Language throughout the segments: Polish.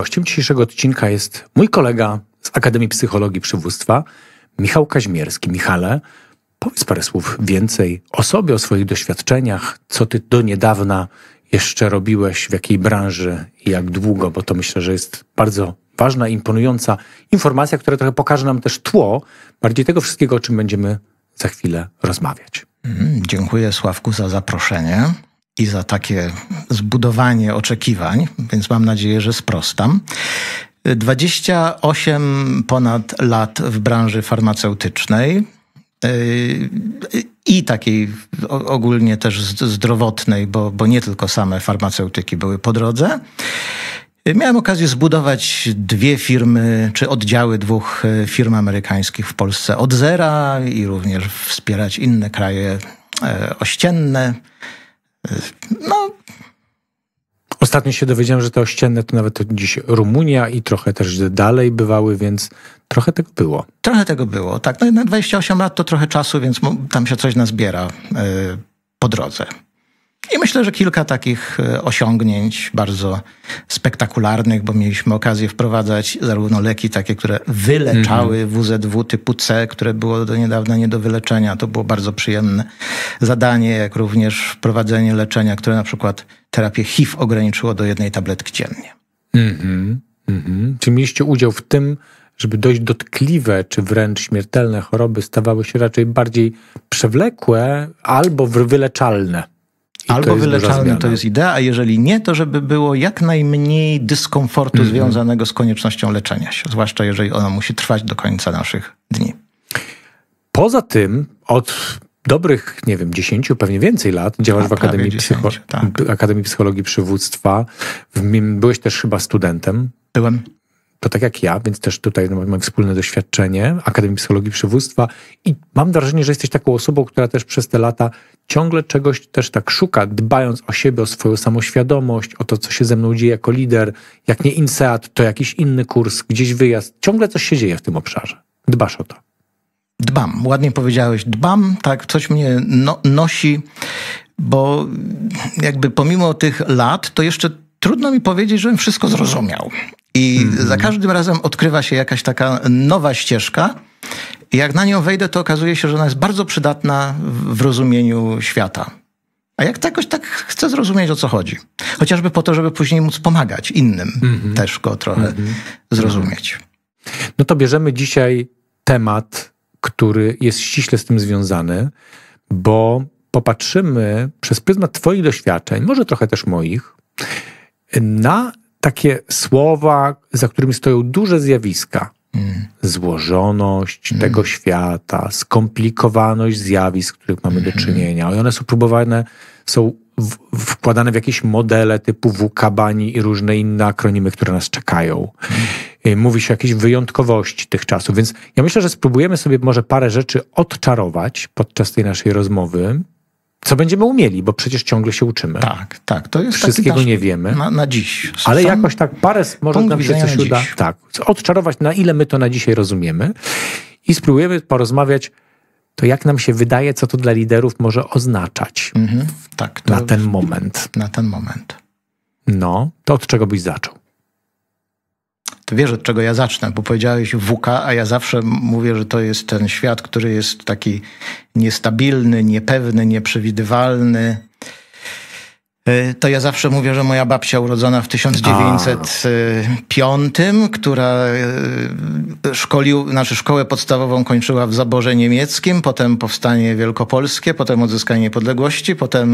Gościem dzisiejszego odcinka jest mój kolega z Akademii Psychologii Przywództwa, Michał Kaźmierski. Michale, powiedz parę słów więcej o sobie, o swoich doświadczeniach, co ty do niedawna jeszcze robiłeś, w jakiej branży i jak długo, bo to myślę, że jest bardzo ważna, imponująca informacja, która trochę pokaże nam też tło bardziej tego wszystkiego, o czym będziemy za chwilę rozmawiać. Mhm, dziękuję Sławku za zaproszenie i za takie zbudowanie oczekiwań, więc mam nadzieję, że sprostam. 28 ponad lat w branży farmaceutycznej y, i takiej ogólnie też zdrowotnej, bo, bo nie tylko same farmaceutyki były po drodze. Miałem okazję zbudować dwie firmy, czy oddziały dwóch y, firm amerykańskich w Polsce od zera i również wspierać inne kraje y, ościenne. No. Ostatnio się dowiedziałem, że te ościenne to nawet dziś Rumunia i trochę też dalej bywały, więc trochę tego było. Trochę tego było, tak. No na 28 lat to trochę czasu, więc tam się coś nazbiera yy, po drodze. I myślę, że kilka takich e, osiągnięć bardzo spektakularnych, bo mieliśmy okazję wprowadzać zarówno leki takie, które wyleczały WZW mhm. typu C, które było do niedawna nie do wyleczenia. To było bardzo przyjemne zadanie, jak również wprowadzenie leczenia, które na przykład terapię HIV ograniczyło do jednej tabletki dziennie. Mm -hmm. Mm -hmm. Czy mieliście udział w tym, żeby dość dotkliwe czy wręcz śmiertelne choroby stawały się raczej bardziej przewlekłe albo wyleczalne? Albo wyleczalny to jest idea, a jeżeli nie, to żeby było jak najmniej dyskomfortu mm -hmm. związanego z koniecznością leczenia się, zwłaszcza jeżeli ono musi trwać do końca naszych dni. Poza tym od dobrych, nie wiem, dziesięciu pewnie więcej lat działasz A, w Akademii, Psycho tak. Akademii Psychologii Przywództwa. W, byłeś też chyba studentem. Byłem to tak jak ja, więc też tutaj no, mamy wspólne doświadczenie Akademii Psychologii Przywództwa i mam wrażenie, że jesteś taką osobą, która też przez te lata ciągle czegoś też tak szuka, dbając o siebie, o swoją samoświadomość, o to, co się ze mną dzieje jako lider. Jak nie INSEAD, to jakiś inny kurs, gdzieś wyjazd. Ciągle coś się dzieje w tym obszarze. Dbasz o to. Dbam, ładnie powiedziałeś. Dbam, tak, coś mnie no, nosi, bo jakby pomimo tych lat, to jeszcze trudno mi powiedzieć, żebym wszystko zrozumiał. I mm -hmm. za każdym razem odkrywa się jakaś taka nowa ścieżka. Jak na nią wejdę, to okazuje się, że ona jest bardzo przydatna w rozumieniu świata. A jak jakoś tak chcę zrozumieć, o co chodzi. Chociażby po to, żeby później móc pomagać innym mm -hmm. też go trochę mm -hmm. zrozumieć. No to bierzemy dzisiaj temat, który jest ściśle z tym związany, bo popatrzymy przez pryzmat Twoich doświadczeń, może trochę też moich, na takie słowa, za którymi stoją duże zjawiska. Mm. Złożoność mm. tego świata, skomplikowaność zjawisk, z których mamy do mm-hmm. czynienia. I one są próbowane, są wkładane w jakieś modele typu Wukabani i różne inne akronimy, które nas czekają. Mm. Y, mówi się o jakiejś wyjątkowości tych czasów, więc ja myślę, że spróbujemy sobie może parę rzeczy odczarować podczas tej naszej rozmowy co będziemy umieli, bo przecież ciągle się uczymy. Tak, tak. To jest Wszystkiego nie wiemy. Na, na dziś. ale jakoś tak parę może nam się coś uda tak, odczarować, na ile my to na dzisiaj rozumiemy. I spróbujemy porozmawiać, to jak nam się wydaje, co to dla liderów może oznaczać. Mhm, tak. na ten moment. Na ten moment. No, to od czego byś zaczął? wiesz, od czego ja zacznę, bo powiedziałeś WK, a ja zawsze mówię, że to jest ten świat, który jest taki niestabilny, niepewny, nieprzewidywalny, E, to ja zawsze mówię, że moja babcia urodzona w 1905, A. która e, szkolił, znaczy szkołę podstawową kończyła w zaborze niemieckim, potem powstanie wielkopolskie, potem odzyskanie niepodległości, potem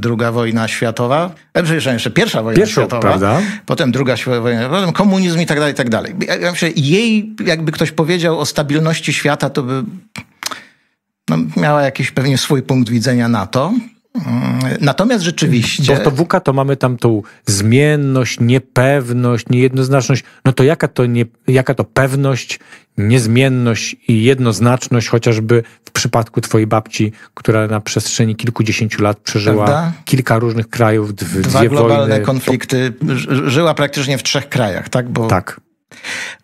druga wojna światowa, e, jeszcze pierwsza wojna Pierwszą, światowa, prawda? potem druga wojna, potem komunizm i tak dalej, i tak dalej. Ja myślę, jej, jakby ktoś powiedział o stabilności świata, to by no, miała jakiś pewnie swój punkt widzenia na to. Natomiast rzeczywiście. Bo to WK to mamy tam tą zmienność, niepewność, niejednoznaczność. No to jaka to, nie, jaka to pewność, niezmienność i jednoznaczność, chociażby w przypadku Twojej babci, która na przestrzeni kilkudziesięciu lat przeżyła Prawda? kilka różnych krajów, dwie Dwa globalne wojny. konflikty. Żyła praktycznie w trzech krajach, tak? Bo... Tak.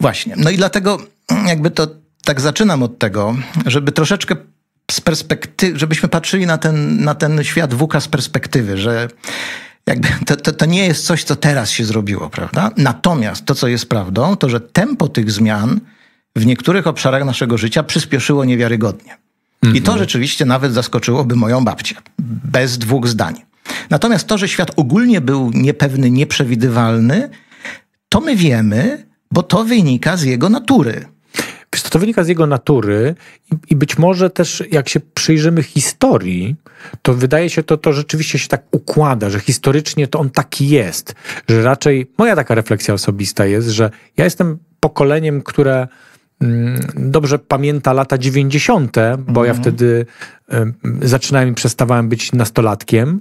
Właśnie. No i dlatego jakby to tak zaczynam od tego, żeby troszeczkę z perspektywy, żebyśmy patrzyli na ten, na ten świat WUKA z perspektywy, że jakby to, to, to, nie jest coś, co teraz się zrobiło, prawda? Natomiast to, co jest prawdą, to że tempo tych zmian w niektórych obszarach naszego życia przyspieszyło niewiarygodnie. I to mhm. rzeczywiście nawet zaskoczyłoby moją babcię. Bez dwóch zdań. Natomiast to, że świat ogólnie był niepewny, nieprzewidywalny, to my wiemy, bo to wynika z jego natury. To wynika z jego natury i, i, być może też jak się przyjrzymy historii, to wydaje się to, to rzeczywiście się tak układa, że historycznie to on taki jest, że raczej moja taka refleksja osobista jest, że ja jestem pokoleniem, które mm, dobrze pamięta lata 90., bo mm -hmm. ja mhm. wtedy y, zaczynałem i przestawałem być nastolatkiem.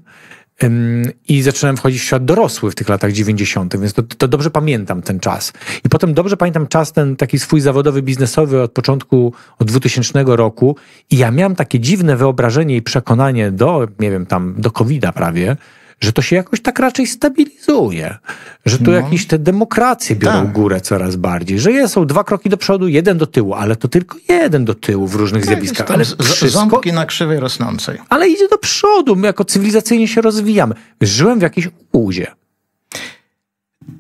I zaczynałem wchodzić w świat dorosły w tych latach 90., więc to, to, dobrze pamiętam ten czas. I potem dobrze pamiętam czas ten taki swój zawodowy, biznesowy od początku, od 2000 roku. I ja miałem takie dziwne wyobrażenie i przekonanie do, nie wiem, tam do covid prawie, że to się jakoś tak raczej stabilizuje, że tu no. jakieś te demokracje biorą tak. górę coraz bardziej, że są dwa kroki do przodu, jeden do tyłu, ale to tylko jeden do tyłu w różnych no, zjawiskach. Ale wszystko, ząbki na krzywej rosnącej. Ale idzie do przodu, my jako cywilizacyjnie się rozwijamy. Żyłem w jakiejś uzie.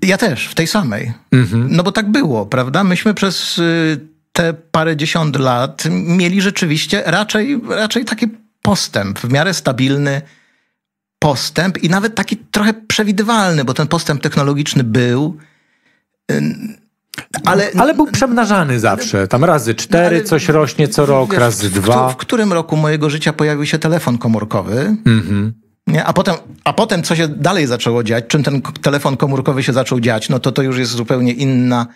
Ja też, w tej samej. Mhm. No bo tak było, prawda? Myśmy przez y, te parę dziesiąt lat mieli rzeczywiście raczej, raczej taki postęp, w miarę stabilny, postęp i nawet taki trochę przewidywalny, bo ten postęp technologiczny był. Ale, ale był przemnażany zawsze. Tam razy cztery, ale, coś rośnie co rok, wiesz, razy w, dwa. W, w, którym roku mojego życia pojawił się telefon komórkowy? Mhm. Nie? A, potem, a potem, co się dalej zaczęło dziać, czym ten telefon komórkowy się zaczął dziać, no to to już jest zupełnie inna,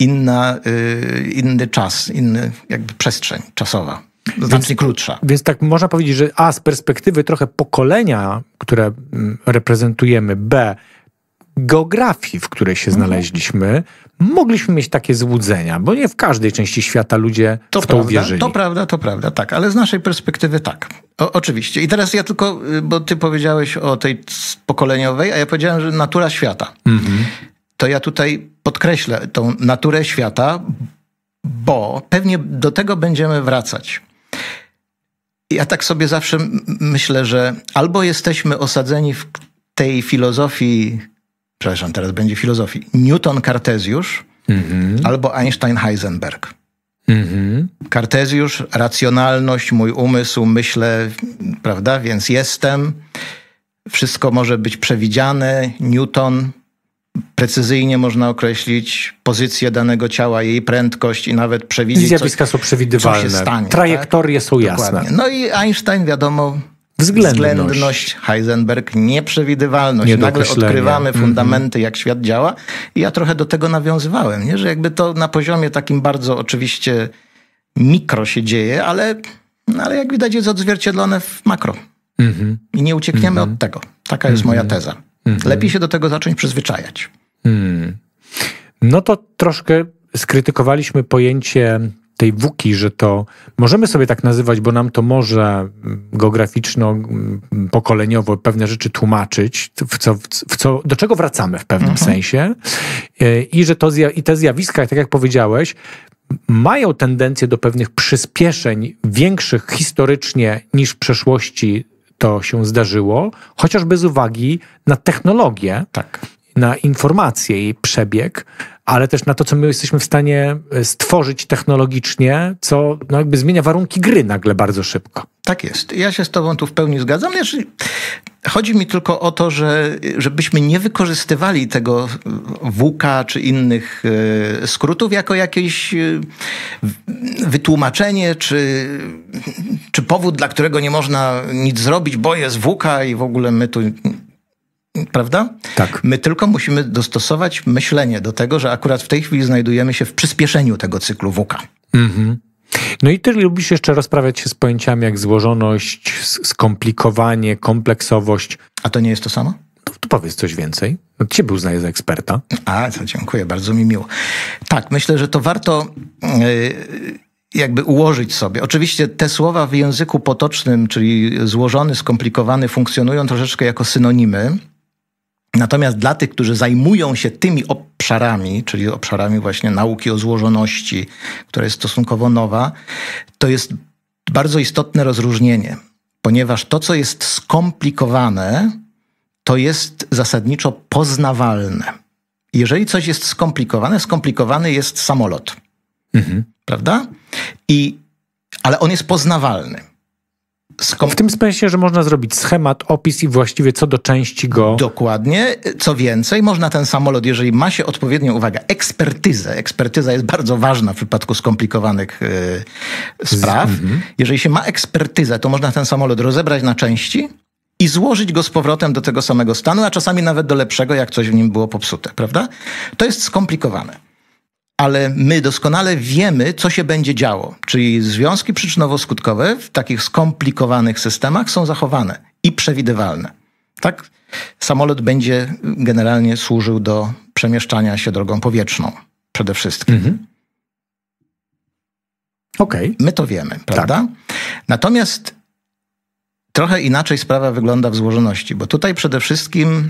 inna, yy, inny czas, inny jakby przestrzeń czasowa znacznie więc, krótsza. Więc tak można powiedzieć, że A, z perspektywy trochę pokolenia, które mm, reprezentujemy, B, geografii, w której się mhm. znaleźliśmy, mogliśmy mieć takie złudzenia, bo nie w każdej części świata ludzie to w to prawda, uwierzyli. To prawda, to prawda, tak, ale z naszej perspektywy tak. O, oczywiście. I teraz ja tylko, y, bo ty powiedziałeś o tej pokoleniowej, a ja powiedziałem, że natura świata. Mhm. To ja tutaj podkreślę tą naturę świata, bo pewnie do tego będziemy wracać ja tak sobie zawsze myślę, że albo jesteśmy osadzeni w tej filozofii, przepraszam, teraz będzie filozofii, Newton-Kartezjusz mhm. albo Einstein-Heisenberg. Mhm. Kartezjusz, racjonalność, mój umysł, myślę, prawda, więc jestem. Wszystko może być przewidziane. Newton, precyzyjnie można określić pozycję danego ciała, jej prędkość i nawet przewidzieć. Zjawiska coś, są przewidywalne. Stanie, tak? Trajektorie tak? są jasne. Dokładnie. No i Einstein, wiadomo, względność, względność Heisenberg, nieprzewidywalność. Nagle odkrywamy mhm. fundamenty, mm -hmm. jak świat działa. I ja trochę do tego nawiązywałem, nie? że jakby to na poziomie takim bardzo oczywiście mikro się dzieje, ale, no ale jak widać jest odzwierciedlone w makro. Mm -hmm. I nie uciekniemy mm -hmm. od tego. Taka jest moja mhm. teza. Mhm. Lepiej się do tego zacząć przyzwyczajać. Hmm. No to troszkę skrytykowaliśmy pojęcie tej wuki, że to możemy sobie tak nazywać, bo nam to może mm, geograficzno, mm, pokoleniowo pewne rzeczy tłumaczyć, w co, w co, do czego wracamy w pewnym mhm. sensie. E, I że to zja i te zjawiska, tak jak powiedziałeś, mają tendencję do pewnych przyspieszeń większych historycznie niż w przeszłości to się zdarzyło, chociażby z uwagi na technologię, tak na informacje, jej przebieg, ale też na to, co my jesteśmy w stanie e, stworzyć technologicznie, co no jakby zmienia warunki gry nagle bardzo szybko. Tak jest. Ja się z Tobą tu w pełni zgadzam. Chodzi mi tylko o to, że, żebyśmy nie wykorzystywali tego WK czy innych e, skrótów jako jakieś e, wytłumaczenie czy, czy powód, dla którego nie można nic zrobić, bo jest WK i w ogóle my tu Prawda? Tak. My tylko musimy dostosować myślenie do tego, że akurat w tej chwili znajdujemy się w przyspieszeniu tego cyklu wuka. Mhm. No i ty lubisz jeszcze rozprawiać się z pojęciami jak złożoność, skomplikowanie, kompleksowość. A to nie jest to samo? No, to powiedz coś więcej. No, ciebie uznaję za eksperta. A, to dziękuję, bardzo mi miło. Tak, myślę, że to warto... Yy, jakby ułożyć sobie. Oczywiście te słowa w języku potocznym, czyli złożony, skomplikowany, funkcjonują troszeczkę jako synonimy. Natomiast dla tych, którzy zajmują się tymi obszarami, czyli obszarami właśnie nauki o złożoności, która jest stosunkowo nowa, to jest bardzo istotne rozróżnienie, ponieważ to, co jest skomplikowane, to jest zasadniczo poznawalne. Jeżeli coś jest skomplikowane, skomplikowany jest samolot. Mhm. Prawda? I, ale on jest poznawalny. W tym sensie, że można zrobić schemat, opis i właściwie co do części go. Dokładnie. Co więcej, można ten samolot, jeżeli ma się odpowiednią, uwagę, ekspertyzę. Ekspertyza jest bardzo ważna w przypadku skomplikowanych yy, spraw. Z, mm -hmm. Jeżeli się ma ekspertyzę, to można ten samolot rozebrać na części i złożyć go z powrotem do tego samego stanu, a czasami nawet do lepszego, jak coś w nim było popsute, prawda? To jest skomplikowane ale my doskonale wiemy, co się będzie działo. Czyli związki przyczynowo-skutkowe w takich skomplikowanych systemach są zachowane i przewidywalne. Tak? Samolot będzie generalnie służył do przemieszczania się drogą powietrzną przede wszystkim. Mhm. Okay. My to wiemy, tak. prawda? Tak. Natomiast trochę inaczej sprawa wygląda w złożoności, bo tutaj przede wszystkim,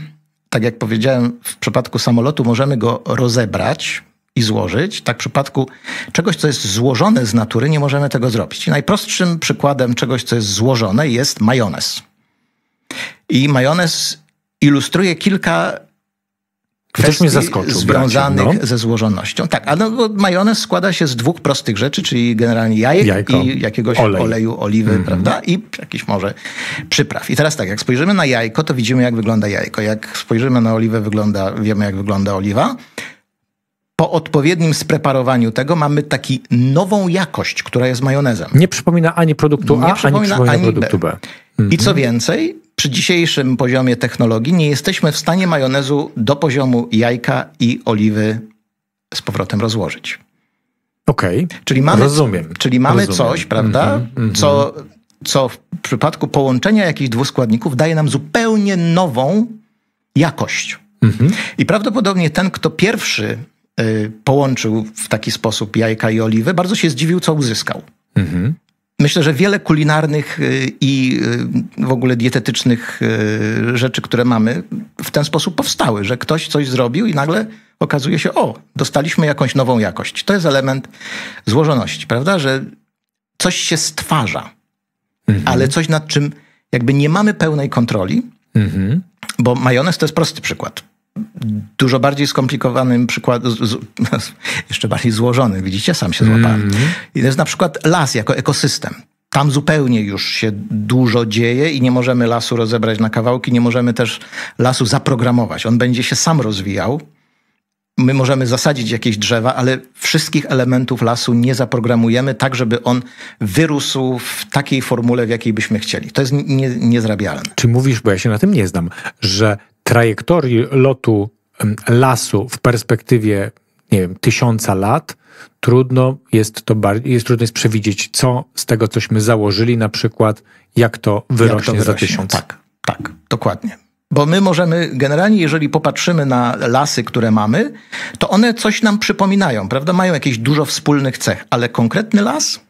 tak jak powiedziałem, w przypadku samolotu możemy go rozebrać i złożyć, tak w przypadku czegoś, co jest złożone z natury, nie możemy tego zrobić. najprostszym przykładem czegoś, co jest złożone, jest majonez. I majonez ilustruje kilka kwestii związanych bracie, no. ze złożonością. Tak, a no, majonez składa się z dwóch prostych rzeczy, czyli generalnie jajek Jajko, i jakiegoś olej. oleju, oliwy, mm -hmm. prawda? I jakiś może przypraw. I teraz tak, jak spojrzymy na jajko, to widzimy, jak wygląda jajko. Jak spojrzymy na oliwę, wygląda, wiemy, jak wygląda oliwa po odpowiednim spreparowaniu tego mamy taki nową jakość, która jest majonezem. Nie przypomina ani produktu A, nie przypomina ani, przypomina ani produktu B. B. I co mhm. więcej, przy dzisiejszym poziomie technologii nie jesteśmy w stanie majonezu do poziomu jajka i oliwy z powrotem rozłożyć. Okej. Okay. Czyli mamy, Rozumiem. Czyli mamy Rozumiem. coś, prawda, mm-hmm. co, co w przypadku połączenia jakichś dwóch składników daje nam zupełnie nową jakość. Mm-hmm. I prawdopodobnie ten, kto pierwszy Y, połączył w taki sposób jajka i oliwy, bardzo się zdziwił, co uzyskał. Mhm. Myślę, że wiele kulinarnych y, i y, w ogóle dietetycznych rzeczy, które mamy, w ten sposób powstały, że ktoś coś zrobił i nagle okazuje się, o, dostaliśmy jakąś nową jakość. To jest element złożoności, prawda? Że coś się stwarza, mhm. ale coś nad czym jakby nie mamy pełnej kontroli, mhm. bo majonez to jest prosty przykład dużo bardziej skomplikowanym przykładem, jeszcze bardziej złożonym, widzicie, sam się złapałem. Mm. I to jest na przykład las jako ekosystem. Tam zupełnie już się dużo dzieje i nie możemy lasu rozebrać na kawałki, nie możemy też lasu zaprogramować. On będzie się sam rozwijał. My możemy zasadzić jakieś drzewa, ale wszystkich elementów lasu nie zaprogramujemy tak, żeby on wyrósł w takiej formule, w jakiej byśmy chcieli. To jest nie, niezrabialne. Czy mówisz, bo ja się na tym nie znam, że trajektorii lotu lasu w perspektywie, nie wiem, tysiąca lat, trudno jest to jest, trudno jest przewidzieć, co z tego, cośmy założyli, na przykład, jak to wyrośnie, jak to wyrośnie. za tysiąc. Tak, tak, dokładnie. Bo my możemy, generalnie, jeżeli popatrzymy na lasy, które mamy, to one coś nam przypominają, prawda? Mają jakieś dużo wspólnych cech, ale konkretny las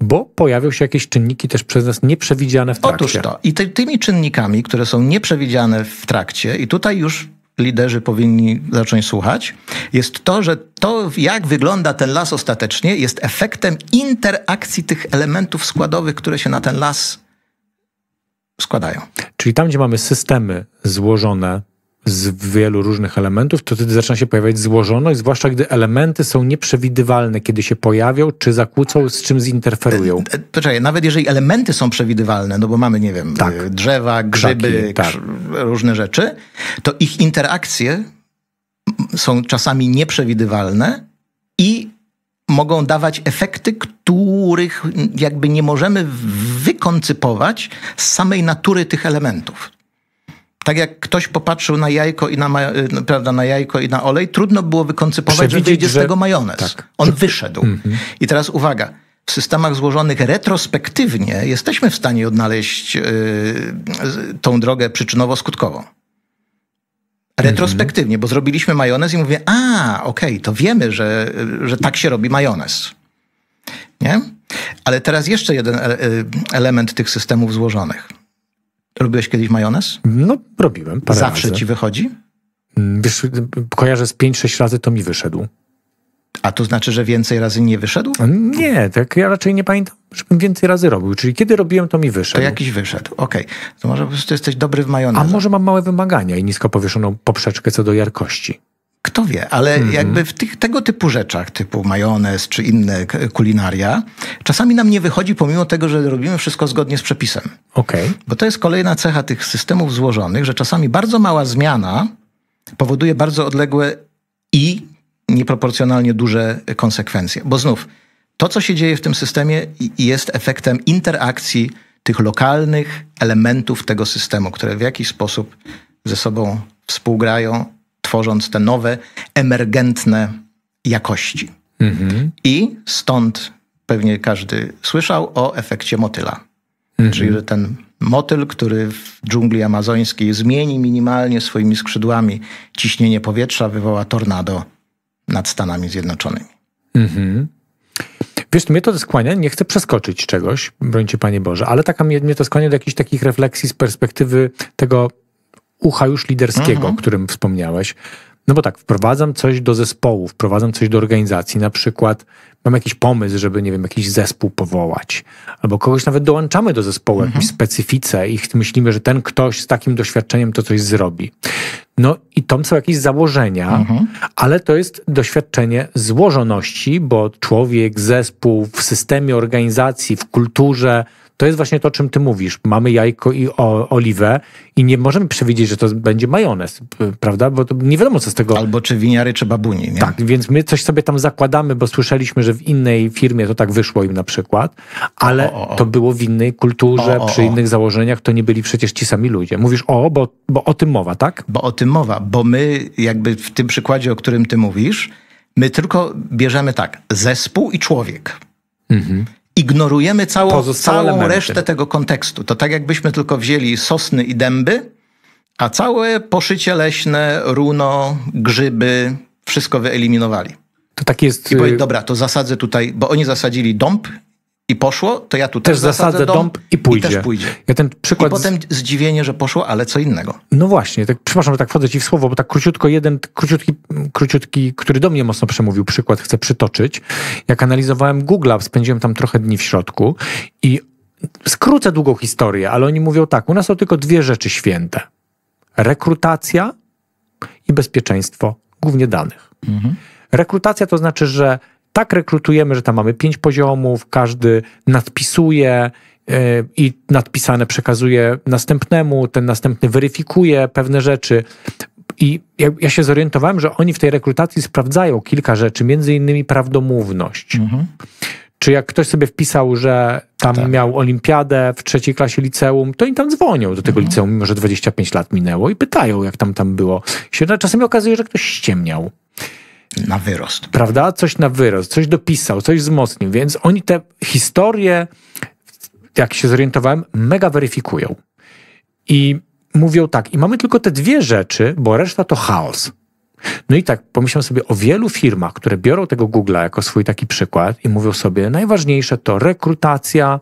bo pojawią się jakieś czynniki też przez nas nieprzewidziane w trakcie. Otóż to. I ty, tymi czynnikami, które są nieprzewidziane w trakcie, i tutaj już liderzy powinni zacząć słuchać, jest to, że to, jak wygląda ten las ostatecznie, jest efektem interakcji tych elementów składowych, które się na ten las składają. Czyli tam, gdzie mamy systemy złożone z wielu różnych elementów, to wtedy zaczyna się pojawiać złożoność, zwłaszcza gdy elementy są nieprzewidywalne, kiedy się pojawią, czy zakłócą, z czym zinterferują. E, e, poczekaj, nawet jeżeli elementy są przewidywalne, no bo mamy, nie wiem, tak. E, drzewa, grzyby, Krzaki, tak. różne rzeczy, to ich interakcje są czasami nieprzewidywalne i mogą dawać efekty, których jakby nie możemy wykoncypować z samej natury tych elementów tak jak ktoś popatrzył na jajko i na, y, no, prawda, na jajko i na olej, trudno było wykoncypować, że wyjdzie że... z tego majonez. Tak. On że... wyszedł. Mhm. I teraz uwaga. W systemach złożonych retrospektywnie jesteśmy w stanie odnaleźć yy, tą drogę przyczynowo-skutkową. Retrospektywnie, bo zrobiliśmy majonez i mówię, a, okej, okay, to wiemy, że, że tak się robi majonez. Nie? Ale teraz jeszcze jeden y, element tych systemów złożonych. Robiłeś kiedyś majonez? No, robiłem parę Zawsze razy. ci wychodzi? Mm, wiesz, kojarzę z 5-6 razy to mi wyszedł. A to znaczy, że więcej razy nie wyszedł? Nie, tak ja raczej nie pamiętam, żebym więcej razy robił. Czyli kiedy robiłem, to mi wyszedł. To jakiś wyszedł, okej. Okay. To może po prostu jesteś dobry w majonezie. A może mam małe wymagania i nisko powieszoną poprzeczkę co do jarkości. Kto wie, ale mm -hmm. jakby w tych, tego typu rzeczach, typu majonez czy inne kulinaria, czasami nam nie wychodzi, pomimo tego, że robimy wszystko zgodnie z przepisem. Okay. Bo to jest kolejna cecha tych systemów złożonych, że czasami bardzo mała zmiana powoduje bardzo odległe i nieproporcjonalnie duże konsekwencje. Bo znów, to co się dzieje w tym systemie jest efektem interakcji tych lokalnych elementów tego systemu, które w jakiś sposób ze sobą współgrają tworząc te nowe, emergentne jakości. Mhm. I stąd pewnie każdy słyszał o efekcie motyla. Mhm. Czyli że ten motyl, który w dżungli amazońskiej zmieni minimalnie swoimi skrzydłami ciśnienie powietrza, wywoła tornado nad Stanami Zjednoczonymi. Mhm. Wiesz, mnie to skłania, nie chcę przeskoczyć czegoś, brońcie Panie Boże, ale taka mnie to skłania do jakichś takich refleksji z perspektywy tego ucha już liderskiego, mhm. o którym wspomniałeś. No bo tak, wprowadzam coś do zespołu, wprowadzam coś do organizacji, na przykład mam jakiś pomysł, żeby, nie wiem, jakiś zespół powołać, albo kogoś nawet dołączamy do zespołu, mhm. jakimś specyfice i myślimy, że ten ktoś z takim doświadczeniem to coś zrobi. No i to są jakieś założenia, mhm. ale to jest doświadczenie złożoności, bo człowiek, zespół w systemie organizacji, w kulturze, to jest właśnie to, o czym ty mówisz. Mamy jajko i o, oliwę i nie możemy przewidzieć, że to będzie majonez, prawda? Bo nie wiadomo, co z tego... Albo czy winiary, czy babuni, nie? Tak, więc my coś sobie tam zakładamy, bo słyszeliśmy, że w innej firmie to tak wyszło im na przykład, ale o, o, to było w innej kulturze, przy innych założeniach, to nie byli przecież ci sami ludzie. Mówisz o, bo, bo o tym mowa, tak? Bo o tym mowa, bo my jakby w tym przykładzie, o którym ty mówisz, my tylko bierzemy tak, zespół i człowiek. Mhm ignorujemy całą, całą resztę tego kontekstu. To tak jakbyśmy tylko wzięli sosny i dęby, a całe poszycie leśne, runo, grzyby, wszystko wyeliminowali. To tak jest. I powiedz, y, dobra, to zasadzę tutaj, bo oni zasadzili dąb i poszło, to ja tu też, też zasadzę, dom, i pójdzie. I też pójdzie. Ja ten przykład I potem zdziwienie, że poszło, ale co innego. No właśnie, tak, przepraszam, że tak wchodzę ci w słowo, bo tak króciutko jeden, króciutki, króciutki, który do mnie mocno przemówił przykład chcę przytoczyć. Jak analizowałem Google'a, spędziłem tam trochę dni w środku i skrócę długą historię, ale oni mówią tak, u nas są tylko dwie rzeczy święte. Rekrutacja i bezpieczeństwo, głównie danych. Mhm. Rekrutacja to znaczy, że tak rekrutujemy, że tam mamy pięć poziomów, każdy nadpisuje e, i nadpisane przekazuje następnemu, ten następny weryfikuje pewne rzeczy. I ja, ja, się zorientowałem, że oni w tej rekrutacji sprawdzają kilka rzeczy, między innymi prawdomówność. Mhm. Czy jak ktoś sobie wpisał, że tam tak. miał olimpiadę w trzeciej klasie liceum, to oni tam dzwonią do tego mhm. liceum, mimo że 25 lat minęło i pytają, jak tam tam było. I się czasami okazuje, że ktoś ściemniał. Na wyrost. Prawda? Coś na wyrost, coś dopisał, coś wzmocnił. Więc oni te historie, jak się zorientowałem, mega weryfikują. I mówią tak, i mamy tylko te dwie rzeczy, bo reszta to chaos. No i tak pomyślałem sobie o wielu firmach, które biorą tego Google'a jako swój taki przykład i mówią sobie, najważniejsze to rekrutacja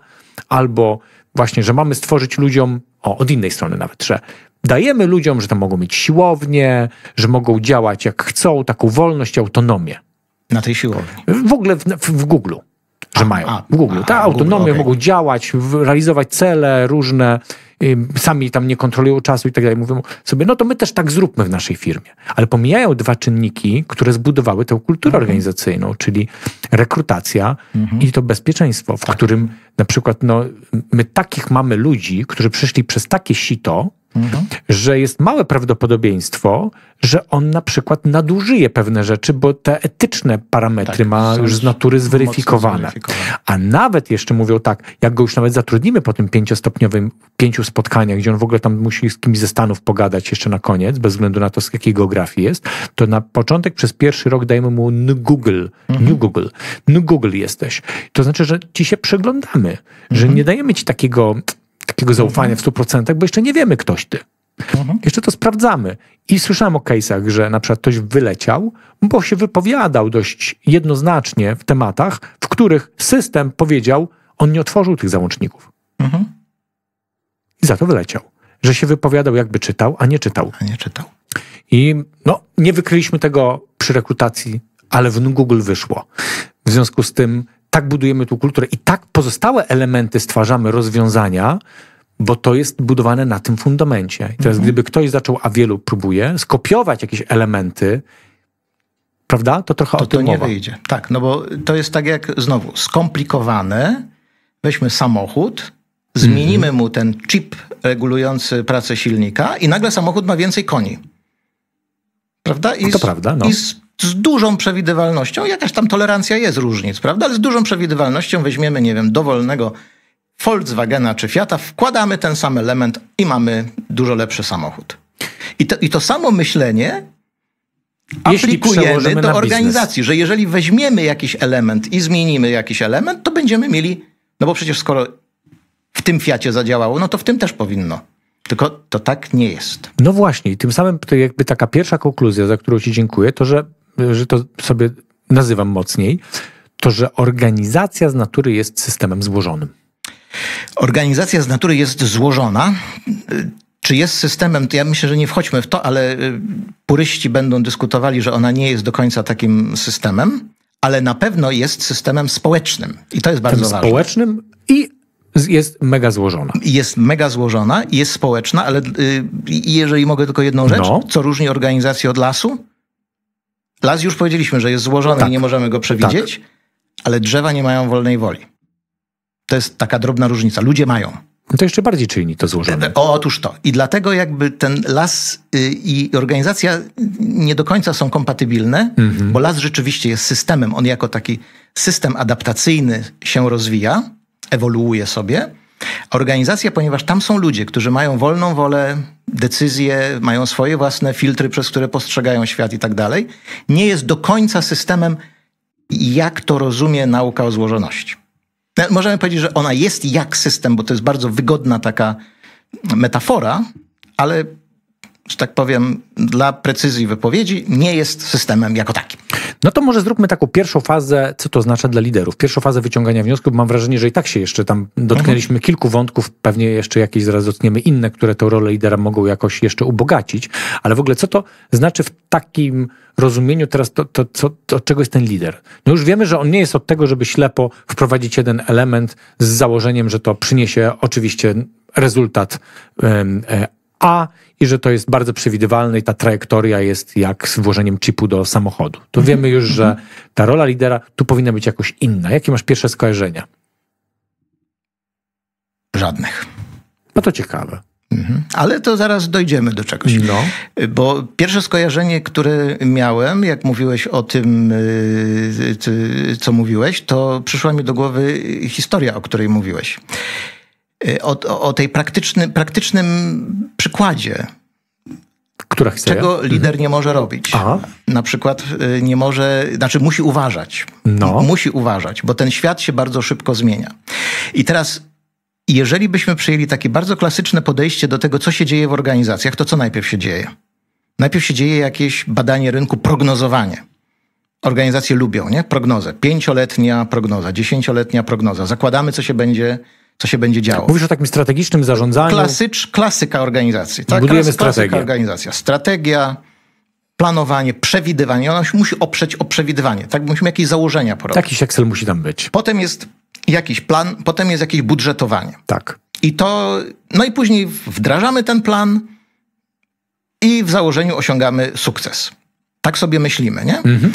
albo właśnie, że mamy stworzyć ludziom, o, od innej strony nawet, że dajemy ludziom, że to mogą mieć siłownie, że mogą działać jak chcą, taką wolność, autonomię. Na tej siłowni. W ogóle w, w, w Google. Że a, mają w Google. Ta autonomię okay. mogą działać, realizować cele różne, y, sami tam nie kontrolują czasu i tak dalej. Mówią sobie, no to my też tak zróbmy w naszej firmie. Ale pomijają dwa czynniki, które zbudowały tę kulturę mhm. organizacyjną, czyli rekrutacja mm -hmm. i to bezpieczeństwo, w tak. którym na przykład no, my takich mamy ludzi, którzy przeszli przez takie sito, mhm. że jest małe prawdopodobieństwo, że on na przykład nadużyje pewne rzeczy, bo te etyczne parametry tak, ma już z natury zweryfikowane. zweryfikowane. A nawet jeszcze mówią tak, jak go już nawet zatrudnimy po tym pięciostopniowym, pięciu spotkaniach, gdzie on w ogóle tam musi z kimś ze Stanów pogadać jeszcze na koniec, bez względu na to, z jakiej geografii jest, to na początek przez pierwszy rok dajemy mu Google, mhm. New Google, New Google jesteś. To znaczy, że ci się przeglądamy, mhm. że nie dajemy ci takiego takiego zaufania w 100%, bo jeszcze nie wiemy, ktoś ty. Mhm. Jeszcze to sprawdzamy. I słyszałem o case'ach, że na przykład ktoś wyleciał, bo się wypowiadał dość jednoznacznie w tematach, w których system powiedział, on nie otworzył tych załączników. Mhm. I za to wyleciał. Że się wypowiadał, jakby czytał, a nie czytał. A nie czytał. I no, nie wykryliśmy tego przy rekrutacji, ale w Google wyszło. W związku z tym tak budujemy tu kulturę i tak pozostałe elementy stwarzamy, rozwiązania, bo to jest budowane na tym fundamencie. I teraz, mhm. gdyby ktoś zaczął, a wielu próbuje, skopiować jakieś elementy, prawda? To trochę to, o tym to nie mowa. wyjdzie. Tak, no bo to jest tak jak znowu skomplikowane. Weźmy samochód, zmienimy mhm. mu ten chip regulujący pracę silnika i nagle samochód ma więcej koni. Prawda? I no to z, prawda, no. I z, z dużą przewidywalnością, jakaś tam tolerancja jest różnic, prawda? Ale z dużą przewidywalnością weźmiemy, nie wiem, dowolnego Volkswagena czy Fiata, wkładamy ten sam element i mamy dużo lepszy samochód. I to, i to samo myślenie aplikujemy do organizacji, biznes. że jeżeli weźmiemy jakiś element i zmienimy jakiś element, to będziemy mieli, no bo przecież skoro w tym Fiacie zadziałało, no to w tym też powinno. Tylko to tak nie jest. No właśnie, i tym samym to jakby taka pierwsza konkluzja, za którą Ci dziękuję, to że, że to sobie nazywam mocniej, to że organizacja z natury jest systemem złożonym. Organizacja z natury jest złożona. Y, czy jest systemem, to ja myślę, że nie wchodźmy w to, ale y, puryści będą dyskutowali, że ona nie jest do końca takim systemem, ale na pewno jest systemem społecznym. I to jest bardzo Tym ważne. Społecznym i jest mega złożona. Jest mega złożona, jest społeczna, ale y, jeżeli mogę tylko jedną rzecz, no. co różni organizację od lasu? Las już powiedzieliśmy, że jest złożony tak. i nie możemy go tak. przewidzieć, tak. ale drzewa nie mają wolnej woli. To jest taka drobna różnica. Ludzie mają. No to jeszcze bardziej czyni to złożone. O, otóż to. I dlatego jakby ten las y, i organizacja nie do końca są kompatybilne, mhm. bo las rzeczywiście jest systemem. On jako taki system adaptacyjny się rozwija, ewoluuje sobie. Organizacja, ponieważ tam są ludzie, którzy mają wolną wolę, decyzje, mają swoje własne filtry, przez które postrzegają świat i tak dalej, nie jest do końca systemem, jak to rozumie nauka o złożoności możemy powiedzieć, że ona jest jak system, bo to jest bardzo wygodna taka metafora, ale, że tak powiem, dla precyzji wypowiedzi, nie jest systemem jako tak. No to może zróbmy taką pierwszą fazę, co to znaczy dla liderów. Pierwszą fazę wyciągania wniosków. Mam wrażenie, że i tak się jeszcze tam dotknęliśmy mhm. kilku wątków, pewnie jeszcze jakieś zaraz dotkniemy inne, które tę rolę lidera mogą jakoś jeszcze ubogacić. Ale w ogóle co to znaczy w takim rozumieniu teraz, to, to, co, to od czego jest ten lider? No już wiemy, że on nie jest od tego, żeby ślepo wprowadzić jeden element z założeniem, że to przyniesie oczywiście rezultat um, a i że to jest bardzo przewidywalne i ta trajektoria jest jak z włożeniem chipu do samochodu. To mhm. wiemy już, że mhm. ta rola lidera tu powinna być jakoś inna. Jakie masz pierwsze skojarzenia? Żadnych. No to ciekawe. Mhm. Ale to zaraz dojdziemy do czegoś. No. Bo pierwsze skojarzenie, które miałem, jak mówiłeś o tym, y, y, co mówiłeś, to przyszła mi do głowy historia, o której mówiłeś. Y, o, o, tej praktyczny, praktycznym przykładzie. Która Czego mhm. lider nie może robić. Aha. Na przykład y, nie może, znaczy musi uważać. No. Musi uważać, bo ten świat się bardzo szybko zmienia. I teraz jeżeli byśmy przyjęli takie bardzo klasyczne podejście do tego, co się dzieje w organizacjach, to co najpierw się dzieje? Najpierw się dzieje jakieś badanie rynku, prognozowanie. Organizacje lubią, nie? Prognozę. Pięcioletnia prognoza, dziesięcioletnia prognoza. Zakładamy, co się będzie co się będzie działo. Mówisz o takim strategicznym zarządzaniu. Klasycz, klasyka organizacji. Tak? Budujemy strategię. Klasyka organizacja. Strategia, planowanie, przewidywanie. Ona się musi oprzeć o przewidywanie. Tak musimy jakieś założenia porobić. Jakiś Excel musi tam być. Potem jest jakiś plan, potem jest jakieś budżetowanie. Tak. I to, no i później wdrażamy ten plan i w założeniu osiągamy sukces. Tak sobie myślimy, nie? Mhm.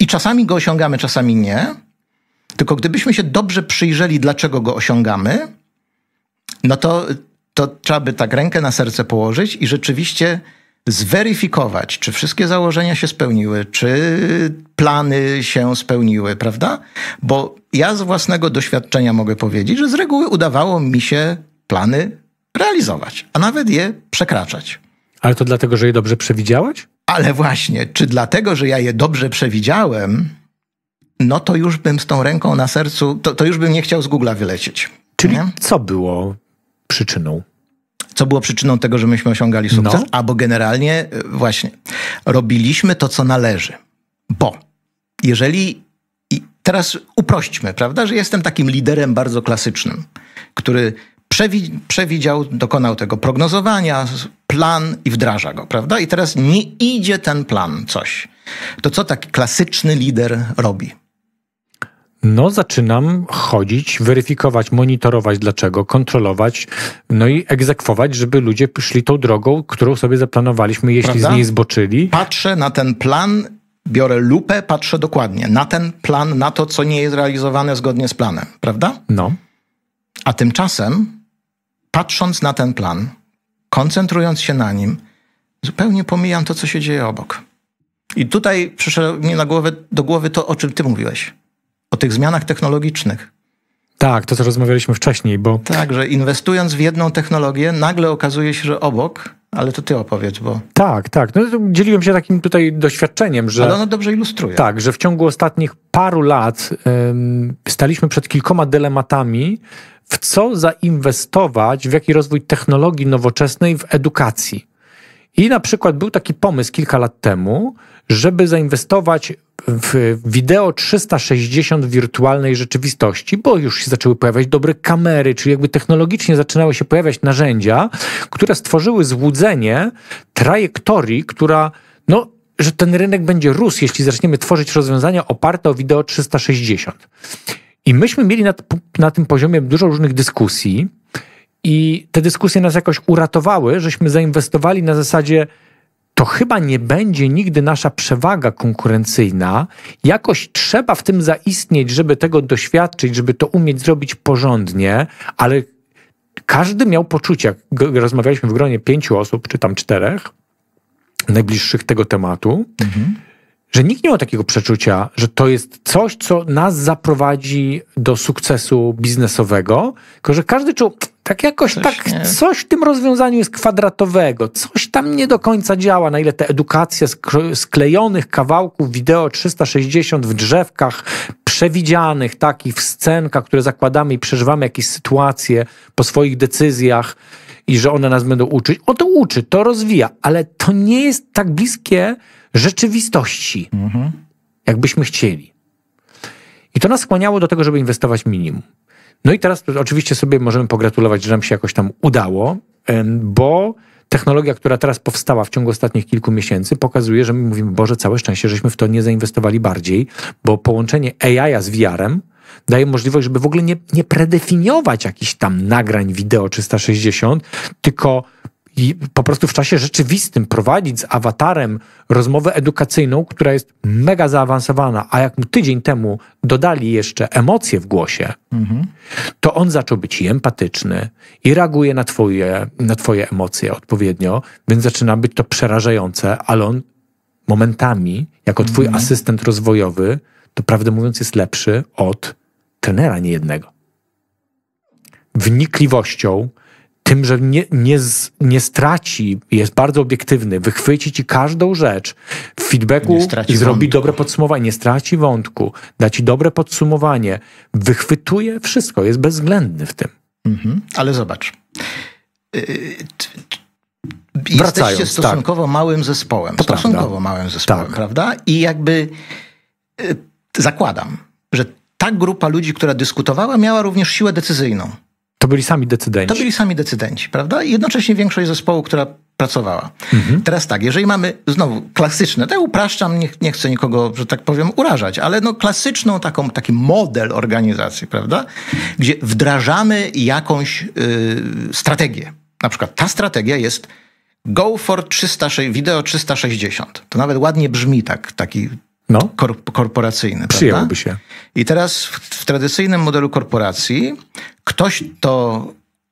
I czasami go osiągamy, czasami nie tylko gdybyśmy się dobrze przyjrzeli, dlaczego go osiągamy, no to, to trzeba by tak rękę na serce położyć i rzeczywiście zweryfikować, czy wszystkie założenia się spełniły, czy plany się spełniły, prawda? Bo ja z własnego doświadczenia mogę powiedzieć, że z reguły udawało mi się plany realizować, a nawet je przekraczać. Ale to dlatego, że je dobrze przewidziałeś? Ale właśnie, czy dlatego, że ja je dobrze przewidziałem, no to już bym z tą ręką na sercu, to, to już bym nie chciał z Google'a wylecieć. Czyli nie? co było przyczyną? Co było przyczyną tego, że myśmy osiągali sukces? No. Albo generalnie y, właśnie robiliśmy to, co należy. Bo jeżeli teraz uprośćmy, prawda, że jestem takim liderem bardzo klasycznym, który przewidział, dokonał tego prognozowania, plan i wdraża go, prawda? I teraz nie idzie ten plan coś. To co taki klasyczny lider robi? no zaczynam chodzić, weryfikować, monitorować dlaczego, kontrolować, no i egzekwować, żeby ludzie szli tą drogą, którą sobie zaplanowaliśmy, jeśli Prawda? z niej zboczyli. Patrzę na ten plan, biorę lupę, patrzę dokładnie na ten plan, na to, co nie jest realizowane zgodnie z planem. Prawda? No. A tymczasem, patrząc na ten plan, koncentrując się na nim, zupełnie pomijam to, co się dzieje obok. I tutaj przyszło mi na głowę, do głowy to, o czym ty mówiłeś tych zmianach technologicznych. Tak, to co rozmawialiśmy wcześniej, bo... Tak, że inwestując w jedną technologię, nagle okazuje się, że obok, ale to ty opowiedz, bo... Tak, tak. No, dzieliłem się takim tutaj doświadczeniem, że... Ale ono dobrze ilustruje. Tak, że w ciągu ostatnich paru lat ym, staliśmy przed kilkoma dylematami, w co zainwestować, w jaki rozwój technologii nowoczesnej w edukacji. I na przykład był taki pomysł kilka lat temu, żeby zainwestować w wideo 360 wirtualnej rzeczywistości, bo już się zaczęły pojawiać dobre kamery, czyli jakby technologicznie zaczynały się pojawiać narzędzia, które stworzyły złudzenie trajektorii, która no, że ten rynek będzie rósł, jeśli zaczniemy tworzyć rozwiązania oparte o wideo 360. I myśmy mieli na, na tym poziomie dużo różnych dyskusji, i te dyskusje nas jakoś uratowały, żeśmy zainwestowali na zasadzie, to chyba nie będzie nigdy nasza przewaga konkurencyjna. Jakoś trzeba w tym zaistnieć, żeby tego doświadczyć, żeby to umieć zrobić porządnie, ale każdy miał poczucie, jak rozmawialiśmy w gronie pięciu osób, czy tam czterech, najbliższych tego tematu, mhm. że nikt nie ma takiego przeczucia, że to jest coś, co nas zaprowadzi do sukcesu biznesowego, tylko że każdy czuł, tak jakoś coś tak, nie. coś w tym rozwiązaniu jest kwadratowego, coś tam nie do końca działa, na ile ta edukacja sklejonych kawałków wideo 360 w drzewkach, przewidzianych takich w scenkach, które zakładamy i przeżywamy jakieś sytuacje po swoich decyzjach i że one nas będą uczyć. O to uczy, to rozwija, ale to nie jest tak bliskie rzeczywistości, mhm. jakbyśmy chcieli. I to nas skłaniało do tego, żeby inwestować minimum. No i teraz oczywiście sobie możemy pogratulować, że nam się jakoś tam udało, bo technologia, która teraz powstała w ciągu ostatnich kilku miesięcy, pokazuje, że my mówimy, Boże, całe szczęście, żeśmy w to nie zainwestowali bardziej, bo połączenie AI z VR-em daje możliwość, żeby w ogóle nie, nie predefiniować jakichś tam nagrań wideo 360, tylko i po prostu w czasie rzeczywistym prowadzić z awatarem rozmowę edukacyjną, która jest mega zaawansowana, a jak mu tydzień temu dodali jeszcze emocje w głosie, mhm. to on zaczął być i empatyczny i reaguje na twoje, na twoje emocje odpowiednio, więc zaczyna być to przerażające, ale on momentami, jako twój mhm. asystent rozwojowy, to prawdę mówiąc jest lepszy od trenera niejednego. Wnikliwością, tym, że nie, nie, z, nie straci, jest bardzo obiektywny, wychwyci ci każdą rzecz w feedbacku i zrobi wątku. dobre podsumowanie, nie straci wątku, da ci dobre podsumowanie, wychwytuje wszystko, jest bezwzględny w tym. Mhm, ale zobacz. Yy, Wracając, jesteście tak. stosunkowo tak. małym zespołem. To stosunkowo prawda. małym zespołem, tak. prawda? I jakby y, zakładam, że ta grupa ludzi, która dyskutowała, miała również siłę decyzyjną. To byli sami decydenci. To byli sami decydenci, prawda? I jednocześnie większość zespołu, która pracowała. Mhm. Teraz tak, jeżeli mamy znowu klasyczne, tak upraszczam, nie, nie, chcę nikogo, że tak powiem, urażać, ale no klasyczną taką, taki model organizacji, prawda? Gdzie wdrażamy jakąś y, strategię. Na przykład ta strategia jest Go for 306, wideo 360. To nawet ładnie brzmi tak, taki no. korporacyjny. Przyjąłby się. I teraz w, w tradycyjnym modelu korporacji Ktoś to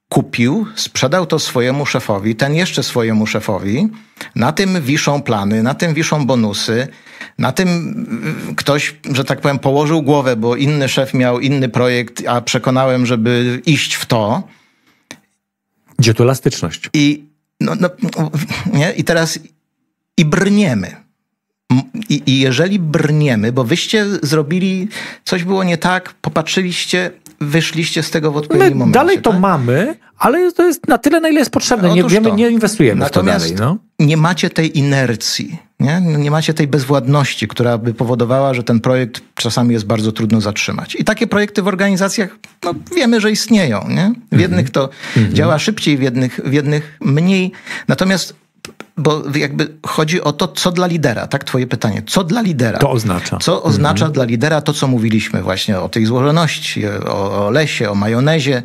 kupił, sprzedał to swojemu szefowi, ten jeszcze swojemu szefowi. Na tym wiszą plany, na tym wiszą bonusy, na tym mm, ktoś, że tak powiem, położył głowę, bo inny szef miał inny projekt, a przekonałem, żeby iść w to. Gdzie tu elastyczność? I, no, no, nie? I teraz i brniemy. I, I jeżeli brniemy, bo wyście zrobili, coś było nie tak, popatrzyliście, wyszliście z tego w odpowiednim My momencie. Dalej to tak? mamy, ale to jest na tyle, na ile jest potrzebne. nie wiemy, nie inwestujemy Natomiast w to dalej. No. Nie macie tej inercji, nie? nie macie tej bezwładności, która by powodowała, że ten projekt czasami jest bardzo trudno zatrzymać. I takie projekty w organizacjach no, wiemy, że istnieją. Nie? W jednych mhm. to mhm. działa szybciej, w jednych, w jednych mniej. Natomiast bo jakby chodzi o to, co dla lidera, tak? Twoje pytanie. Co dla lidera? To oznacza. Co mhm. oznacza mhm. dla lidera to, co mówiliśmy właśnie o tej złożoności, o, o lesie, o majonezie.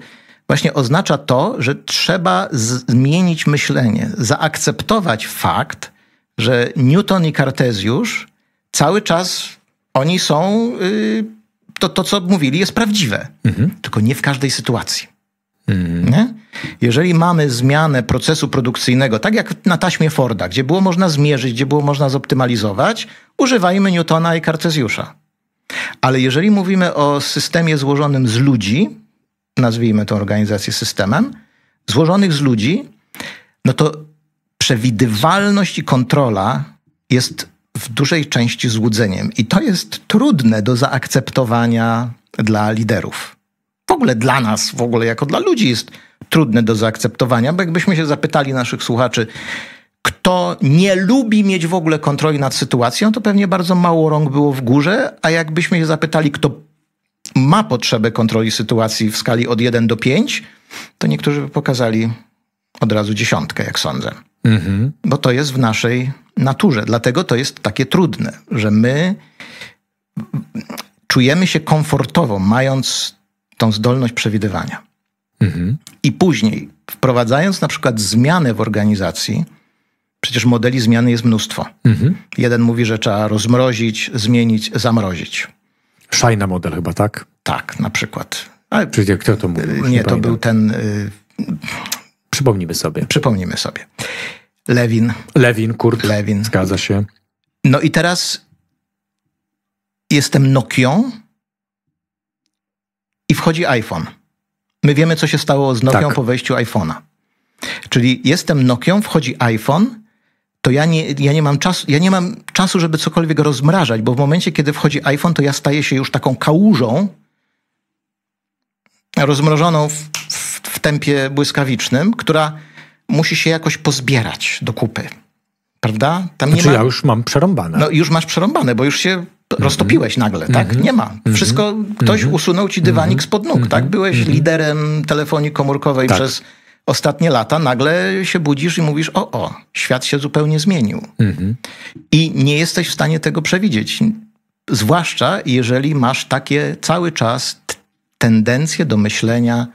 Właśnie oznacza to, że trzeba zmienić myślenie, zaakceptować fakt, że Newton i Kartezjusz cały czas oni są, y, to, to co mówili jest prawdziwe, mhm. tylko nie w każdej sytuacji. Mhm. Nie? jeżeli mamy zmianę procesu produkcyjnego, tak jak na taśmie Forda, gdzie było można zmierzyć, gdzie było można zoptymalizować, używajmy Newtona i Kartezjusza. Ale jeżeli mówimy o systemie złożonym z ludzi, nazwijmy tę organizację systemem, złożonych z ludzi, no to przewidywalność i kontrola jest w dużej części złudzeniem. I to jest trudne do zaakceptowania dla liderów. W ogóle dla nas, w ogóle jako dla ludzi jest trudne do zaakceptowania, bo jakbyśmy się zapytali naszych słuchaczy, kto nie lubi mieć w ogóle kontroli nad sytuacją, to pewnie bardzo mało rąk było w górze, a jakbyśmy się zapytali, kto ma potrzebę kontroli sytuacji w skali od 1 do 5, to niektórzy by pokazali od razu dziesiątkę, jak sądzę. Mhm. Bo to jest w naszej naturze. Dlatego to jest takie trudne, że my czujemy się komfortowo, mając tą zdolność przewidywania. Mhm. I później, wprowadzając na przykład zmianę w organizacji, przecież modeli zmiany jest mnóstwo. Mhm. Jeden mówi, że trzeba rozmrozić, zmienić, zamrozić. Szajna model chyba, tak? Tak, na przykład. Ale, kto to mówił? Y, nie, nie to był ten... Y... Przypomnijmy sobie. Przypomnijmy sobie. Lewin. Lewin, Kurt. Lewin. Zgadza się. No i teraz jestem Nokią i wchodzi iPhone. My wiemy, co się stało z Nokią tak. po wejściu iPhone'a. Czyli jestem Nokią, wchodzi iPhone, to ja nie, ja, nie mam czasu, ja nie mam czasu, żeby cokolwiek rozmrażać, bo w momencie, kiedy wchodzi iPhone, to ja staję się już taką kałużą rozmrożoną w, w, w tempie błyskawicznym, która musi się jakoś pozbierać do kupy. Prawda? Tam znaczy, nie ma... ja już mam przerąbane. No, już masz przerąbane, bo już się roztopiłeś mhm. nagle, tak? Mhm. Nie ma. Mhm. Wszystko, ktoś usunął ci dywanik spod nóg, tak? Byłeś liderem telefonii komórkowej tak. przez ostatnie lata, nagle się budzisz i mówisz, o, o, świat się zupełnie zmienił. I nie jesteś w stanie tego przewidzieć. Zwłaszcza jeżeli masz takie cały czas tendencje do myślenia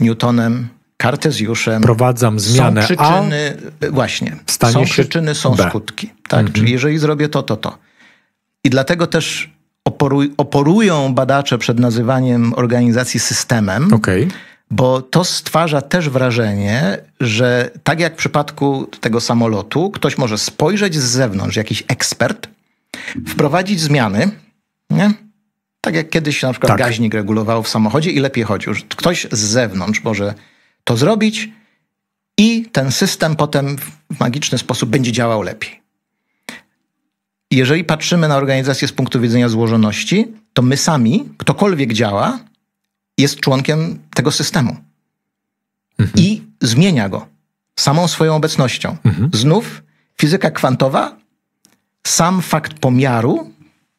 Newtonem, Kartezjuszem. Prowadzam zmianę. Są przyczyny, A, właśnie. Stanie są przyczyny, są B. skutki. Tak, mm -hmm. czyli jeżeli zrobię to, to, to. I dlatego też oporuj, oporują badacze przed nazywaniem organizacji systemem. Okay. Bo to stwarza też wrażenie, że tak jak w przypadku tego samolotu, ktoś może spojrzeć z zewnątrz, jakiś ekspert, wprowadzić zmiany, nie? Tak jak kiedyś na przykład tak. gaźnik regulował w samochodzie i lepiej chodził. Ktoś z zewnątrz może to zrobić i ten system potem w magiczny sposób będzie działał lepiej jeżeli patrzymy na organizację z punktu widzenia złożoności, to my sami, ktokolwiek działa, jest członkiem tego systemu mhm. i zmienia go samą swoją obecnością. Mhm. Znów fizyka kwantowa, sam fakt pomiaru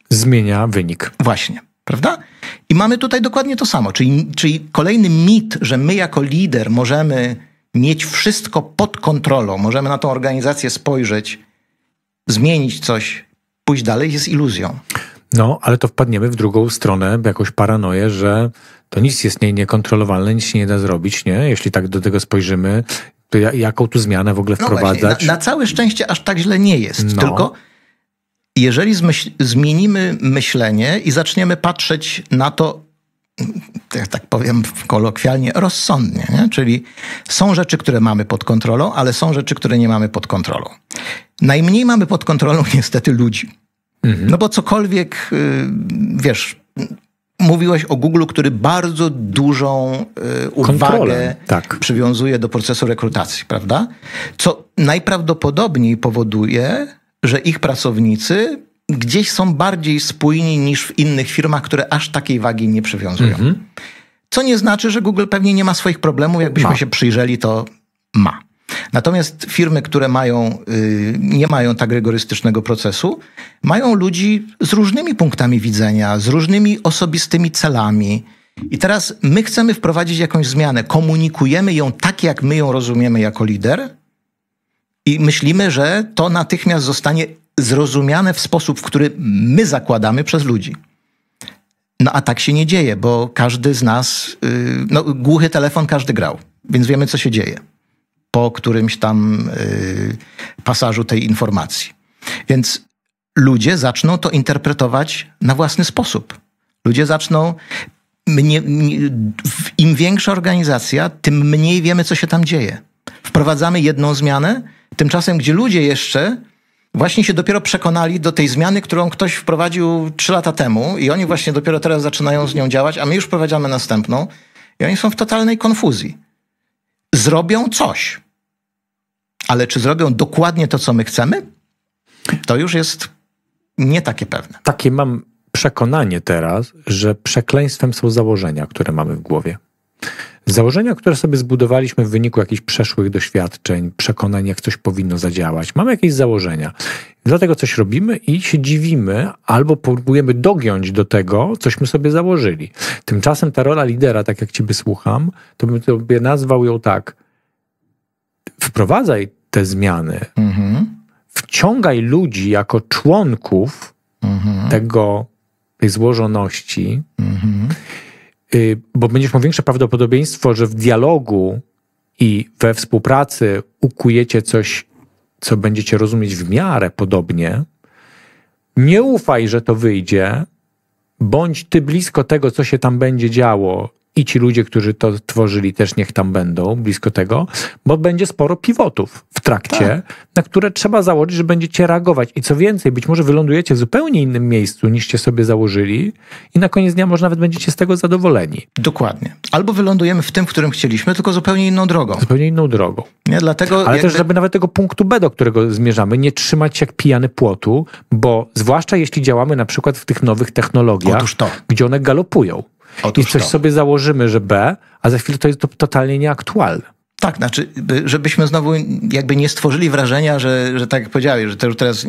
zmienia wynik. Właśnie, prawda? I mamy tutaj dokładnie to samo, czyli, czyli kolejny mit, że my jako lider możemy mieć wszystko pod kontrolą, możemy na tą organizację spojrzeć, zmienić coś pójść dalej jest iluzją. No, ale to wpadniemy w drugą stronę, jakąś paranoję, że to nic jest nie, niekontrolowalne, nic się nie da zrobić, nie? Jeśli tak do tego spojrzymy, to ja, jaką tu zmianę w ogóle no wprowadzać? na, na, całe szczęście aż tak źle nie jest, no. tylko jeżeli zmienimy myślenie i zaczniemy patrzeć na to tak powiem kolokwialnie, rozsądnie. Nie? Czyli są rzeczy, które mamy pod kontrolą, ale są rzeczy, które nie mamy pod kontrolą. Najmniej mamy pod kontrolą niestety ludzi. Mhm. No bo cokolwiek, y, wiesz, mówiłeś o Google, który bardzo dużą y, uwagę tak. przywiązuje do procesu rekrutacji, prawda? Co najprawdopodobniej powoduje, że ich pracownicy gdzieś są bardziej spójni niż w innych firmach, które aż takiej wagi nie przywiązują. Mhm. Co nie znaczy, że Google pewnie nie ma swoich problemów. Jakbyśmy ma. się przyjrzeli, to ma. Natomiast firmy, które mają, yy, nie mają tak rygorystycznego procesu, mają ludzi z różnymi punktami widzenia, z różnymi osobistymi celami. I teraz my chcemy wprowadzić jakąś zmianę. Komunikujemy ją tak, jak my ją rozumiemy jako lider, i myślimy, że to natychmiast zostanie zrozumiane w sposób, w który my zakładamy przez ludzi. No a tak się nie dzieje, bo każdy z nas, yy, no głuchy telefon każdy grał, więc wiemy, co się dzieje po którymś tam yy, pasażu tej informacji. Więc ludzie zaczną to interpretować na własny sposób. Ludzie zaczną. Mnie, mnie, Im większa organizacja, tym mniej wiemy, co się tam dzieje. Wprowadzamy jedną zmianę, tymczasem, gdzie ludzie jeszcze właśnie się dopiero przekonali do tej zmiany, którą ktoś wprowadził trzy lata temu i oni właśnie dopiero teraz zaczynają z nią działać, a my już wprowadzamy następną i oni są w totalnej konfuzji. Zrobią coś, ale czy zrobią dokładnie to, co my chcemy? To już jest nie takie pewne. Takie mam przekonanie teraz, że przekleństwem są założenia, które mamy w głowie. Założenia, które sobie zbudowaliśmy w wyniku jakichś przeszłych doświadczeń, przekonań, jak coś powinno zadziałać. Mamy jakieś założenia. Dlatego coś robimy i się dziwimy, albo próbujemy dogiąć do tego, cośmy sobie założyli. Tymczasem ta rola lidera, tak jak Ciebie słucham, to bym sobie nazwał ją tak. Wprowadzaj te zmiany. Mhm. Wciągaj ludzi jako członków mhm. tego, tej złożoności. Mhm Y, bo będziesz miał większe prawdopodobieństwo, że w dialogu i we współpracy ukujecie coś, co będziecie rozumieć w miarę podobnie. Nie ufaj, że to wyjdzie. Bądź ty blisko tego, co się tam będzie działo i ci ludzie, którzy to tworzyli, też niech tam będą blisko tego, bo będzie sporo pivotów w trakcie, tak. na które trzeba założyć, że będziecie reagować. I co więcej, być może wylądujecie w zupełnie innym miejscu, niżście sobie założyli, i na koniec dnia może nawet będziecie z tego zadowoleni. Dokładnie. Albo wylądujemy w tym, w którym chcieliśmy, tylko zupełnie inną drogą. Zupełnie inną drogą. Nie, dlatego Ale jakby... też, żeby nawet tego punktu B, do którego zmierzamy, nie trzymać się jak pijany płotu, bo zwłaszcza jeśli działamy na przykład w tych nowych technologiach, gdzie one galopują. Otóż I coś to. sobie założymy, że B, a za chwilę to jest to totalnie nieaktualne. Tak, znaczy, żebyśmy znowu jakby nie stworzyli wrażenia, że, że tak jak powiedziałeś, że to już teraz.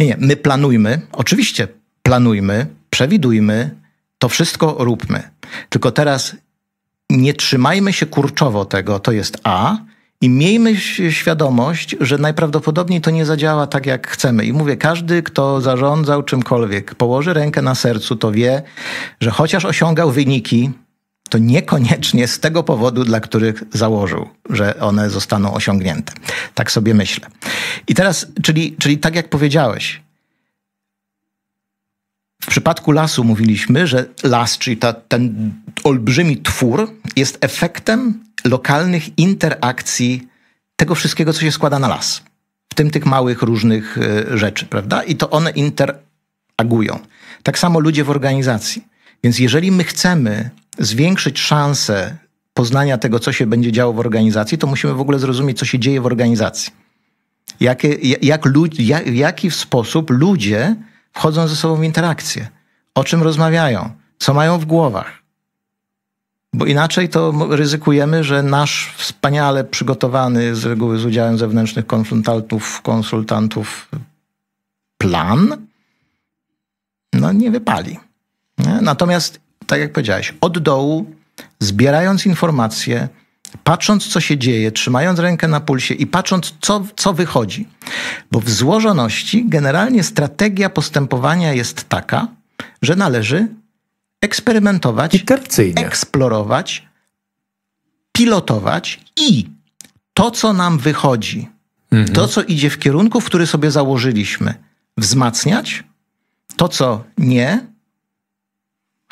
Nie, nie, my planujmy, oczywiście planujmy, przewidujmy, to wszystko róbmy. Tylko teraz nie trzymajmy się kurczowo tego, to jest A, i miejmy świadomość, że najprawdopodobniej to nie zadziała tak, jak chcemy. I mówię, każdy, kto zarządzał czymkolwiek, położy rękę na sercu, to wie, że chociaż osiągał wyniki, to niekoniecznie z tego powodu, dla których założył, że one zostaną osiągnięte. Tak sobie myślę. I teraz, czyli, czyli tak jak powiedziałeś, w przypadku lasu mówiliśmy, że las, czyli ta, ten olbrzymi twór, jest efektem lokalnych interakcji tego wszystkiego, co się składa na las. W tym tych małych różnych e, rzeczy, prawda? I to one interagują. Tak samo ludzie w organizacji. Więc jeżeli my chcemy zwiększyć szanse poznania tego, co się będzie działo w organizacji, to musimy w ogóle zrozumieć, co się dzieje w organizacji. Jakie, jak, jak, w jaki sposób ludzie wchodzą ze sobą w interakcję, o czym rozmawiają, co mają w głowach, bo inaczej to ryzykujemy, że nasz wspaniale przygotowany z reguły z udziałem zewnętrznych konsultantów, konsultantów plan no nie wypali. Nie? Natomiast, tak jak powiedziałeś, od dołu, zbierając informacje, patrząc, co się dzieje, trzymając rękę na pulsie i patrząc, co, co wychodzi. Bo w złożoności generalnie strategia postępowania jest taka, że należy eksperymentować, eksplorować, pilotować i to, co nam wychodzi, mhm. to, co idzie w kierunku, w który sobie założyliśmy, wzmacniać, to, co nie,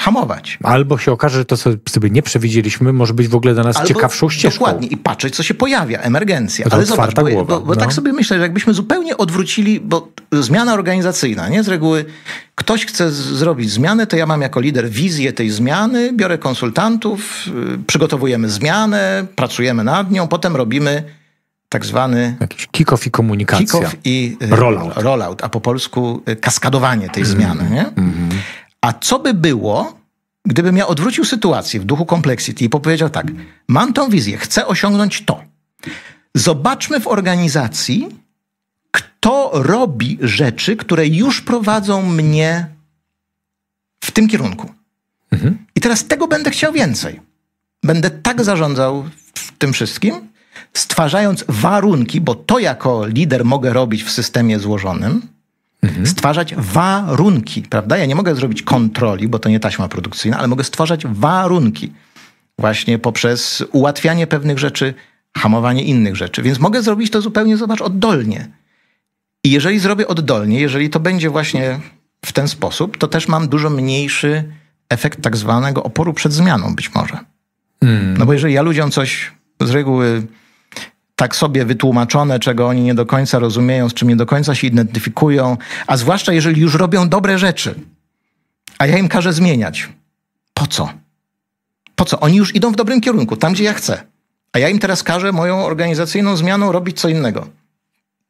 hamować. Albo się okaże, że to, co sobie nie przewidzieliśmy, może być w ogóle dla nas Albo ciekawszą ścieżką. Dokładnie. I patrzeć, co się pojawia. Emergencja. To Ale zobacz, głowa. bo, bo, bo tak no. tak sobie myślę, że jakbyśmy zupełnie odwrócili, bo zmiana organizacyjna, nie? Z reguły ktoś chce zrobić zmianę, to ja mam jako lider wizję tej zmiany, biorę konsultantów, y, przygotowujemy zmianę, pracujemy nad nią, potem robimy tak zwany... Jakiś kick-off i komunikacja. Kick-off i y, rollout. rollout, a po polsku y, kaskadowanie tej mm. zmiany, mm, nie? Mm. A co by było, gdybym ja odwrócił sytuację w duchu complexity i powiedział tak, mam tą wizję, chcę osiągnąć to. Zobaczmy w organizacji, kto robi rzeczy, które już prowadzą mnie w tym kierunku. Mhm. I teraz tego będę chciał więcej. Będę tak zarządzał tym wszystkim, stwarzając warunki, bo to jako lider mogę robić w systemie złożonym, Mhm. Stwarzać warunki, prawda? Ja nie mogę zrobić kontroli, bo to nie taśma produkcyjna, ale mogę stwarzać warunki właśnie poprzez ułatwianie pewnych rzeczy, hamowanie innych rzeczy. Więc mogę zrobić to zupełnie, zobacz, oddolnie. I jeżeli zrobię oddolnie, jeżeli to będzie właśnie w ten sposób, to też mam dużo mniejszy efekt tak zwanego oporu przed zmianą być może. Mm. No bo jeżeli ja ludziom coś z reguły tak sobie wytłumaczone, czego oni nie do końca rozumieją, z czym nie do końca się identyfikują, a zwłaszcza jeżeli już robią dobre rzeczy, a ja im każę zmieniać. Po co? Po co? Oni już idą w dobrym kierunku, tam gdzie ja chcę. A ja im teraz każę moją organizacyjną zmianą robić co innego.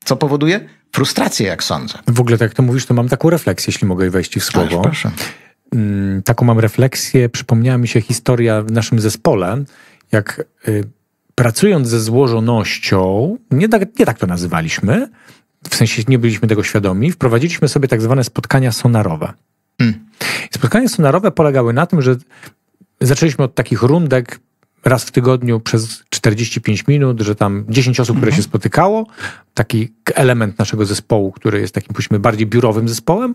Co powoduje? Frustrację, jak sądzę. W ogóle, tak jak to mówisz, to mam taką refleksję, jeśli mogę wejść w słowo. Ależ, proszę. Mm, taką mam refleksję. Przypomniała mi się historia w naszym zespole, jak y, pracując ze złożonością, nie tak, nie tak to nazywaliśmy, w sensie nie byliśmy tego świadomi, wprowadziliśmy sobie tak zwane spotkania sonarowe. Hmm. Spotkania sonarowe polegały na tym, że zaczęliśmy od takich rundek raz w tygodniu przez 45 minut, że tam 10 osób, które się mhm. spotykało, taki element naszego zespołu, który jest takim, powiedzmy, bardziej biurowym zespołem.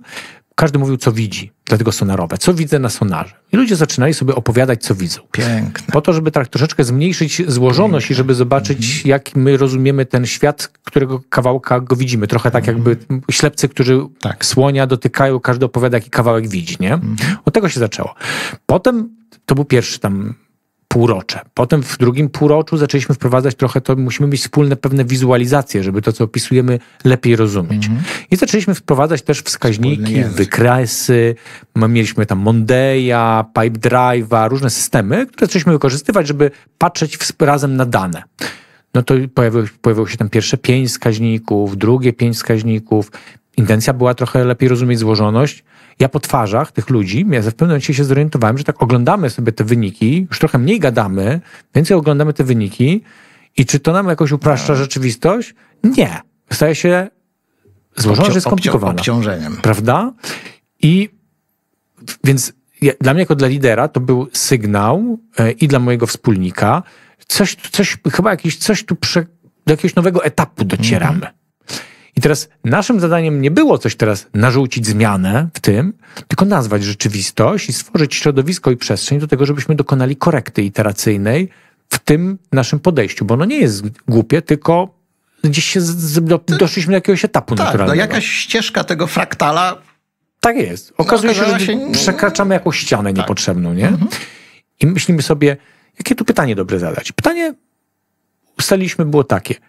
Każdy mówił, co widzi, dlatego sonarowe, co widzę na sonarze. I ludzie zaczynali sobie opowiadać, co widzą. Piękne. Po to, żeby tak troszeczkę zmniejszyć złożoność Piękne. i żeby zobaczyć, mhm. jak my rozumiemy ten świat, którego kawałka go widzimy. Trochę tak mhm. jakby ślepcy, którzy tak. słonia dotykają, każdy opowiada, jaki kawałek widzi, nie? Mhm. Od tego się zaczęło. Potem to był pierwszy tam półrocze. Potem w drugim półroczu zaczęliśmy wprowadzać trochę to, musimy mieć wspólne pewne wizualizacje, żeby to, co opisujemy, lepiej rozumieć. Mm -hmm. I zaczęliśmy wprowadzać też wskaźniki, wykresy, mieliśmy tam Mondeya, Pipe Drive'a, różne systemy, które zaczęliśmy wykorzystywać, żeby patrzeć razem na dane. No to pojawiło, pojawiło się tam pierwsze pięć wskaźników, drugie pięć wskaźników. Intencja była trochę lepiej rozumieć złożoność, ja po twarzach tych ludzi, ja w pewnym momencie się zorientowałem, że tak oglądamy sobie te wyniki, już trochę mniej gadamy, więcej oglądamy te wyniki i czy to nam jakoś upraszcza no. rzeczywistość? Nie. Staje się złożona, że skomplikowana. Obciążeniem. Prawda? I więc ja, dla mnie jako dla lidera to był sygnał e, i dla mojego wspólnika, coś, coś chyba jakiś, coś tu prze, do jakiegoś nowego etapu docieramy. Mm. I teraz naszym zadaniem nie było coś teraz narzucić zmianę w tym, tylko nazwać rzeczywistość i stworzyć środowisko i przestrzeń do tego, żebyśmy dokonali korekty iteracyjnej w tym naszym podejściu, bo ono nie jest głupie, tylko gdzieś się z, do, doszliśmy do jakiegoś etapu tak, no, naturalnego. No jakaś ścieżka tego fraktala. Tak jest. No, Okazuje no, się, że się... przekraczamy jakąś ścianę tak. niepotrzebną, nie? Mhm. I myślimy sobie, jakie tu pytanie dobre zadać. Pytanie ustaliliśmy było takie –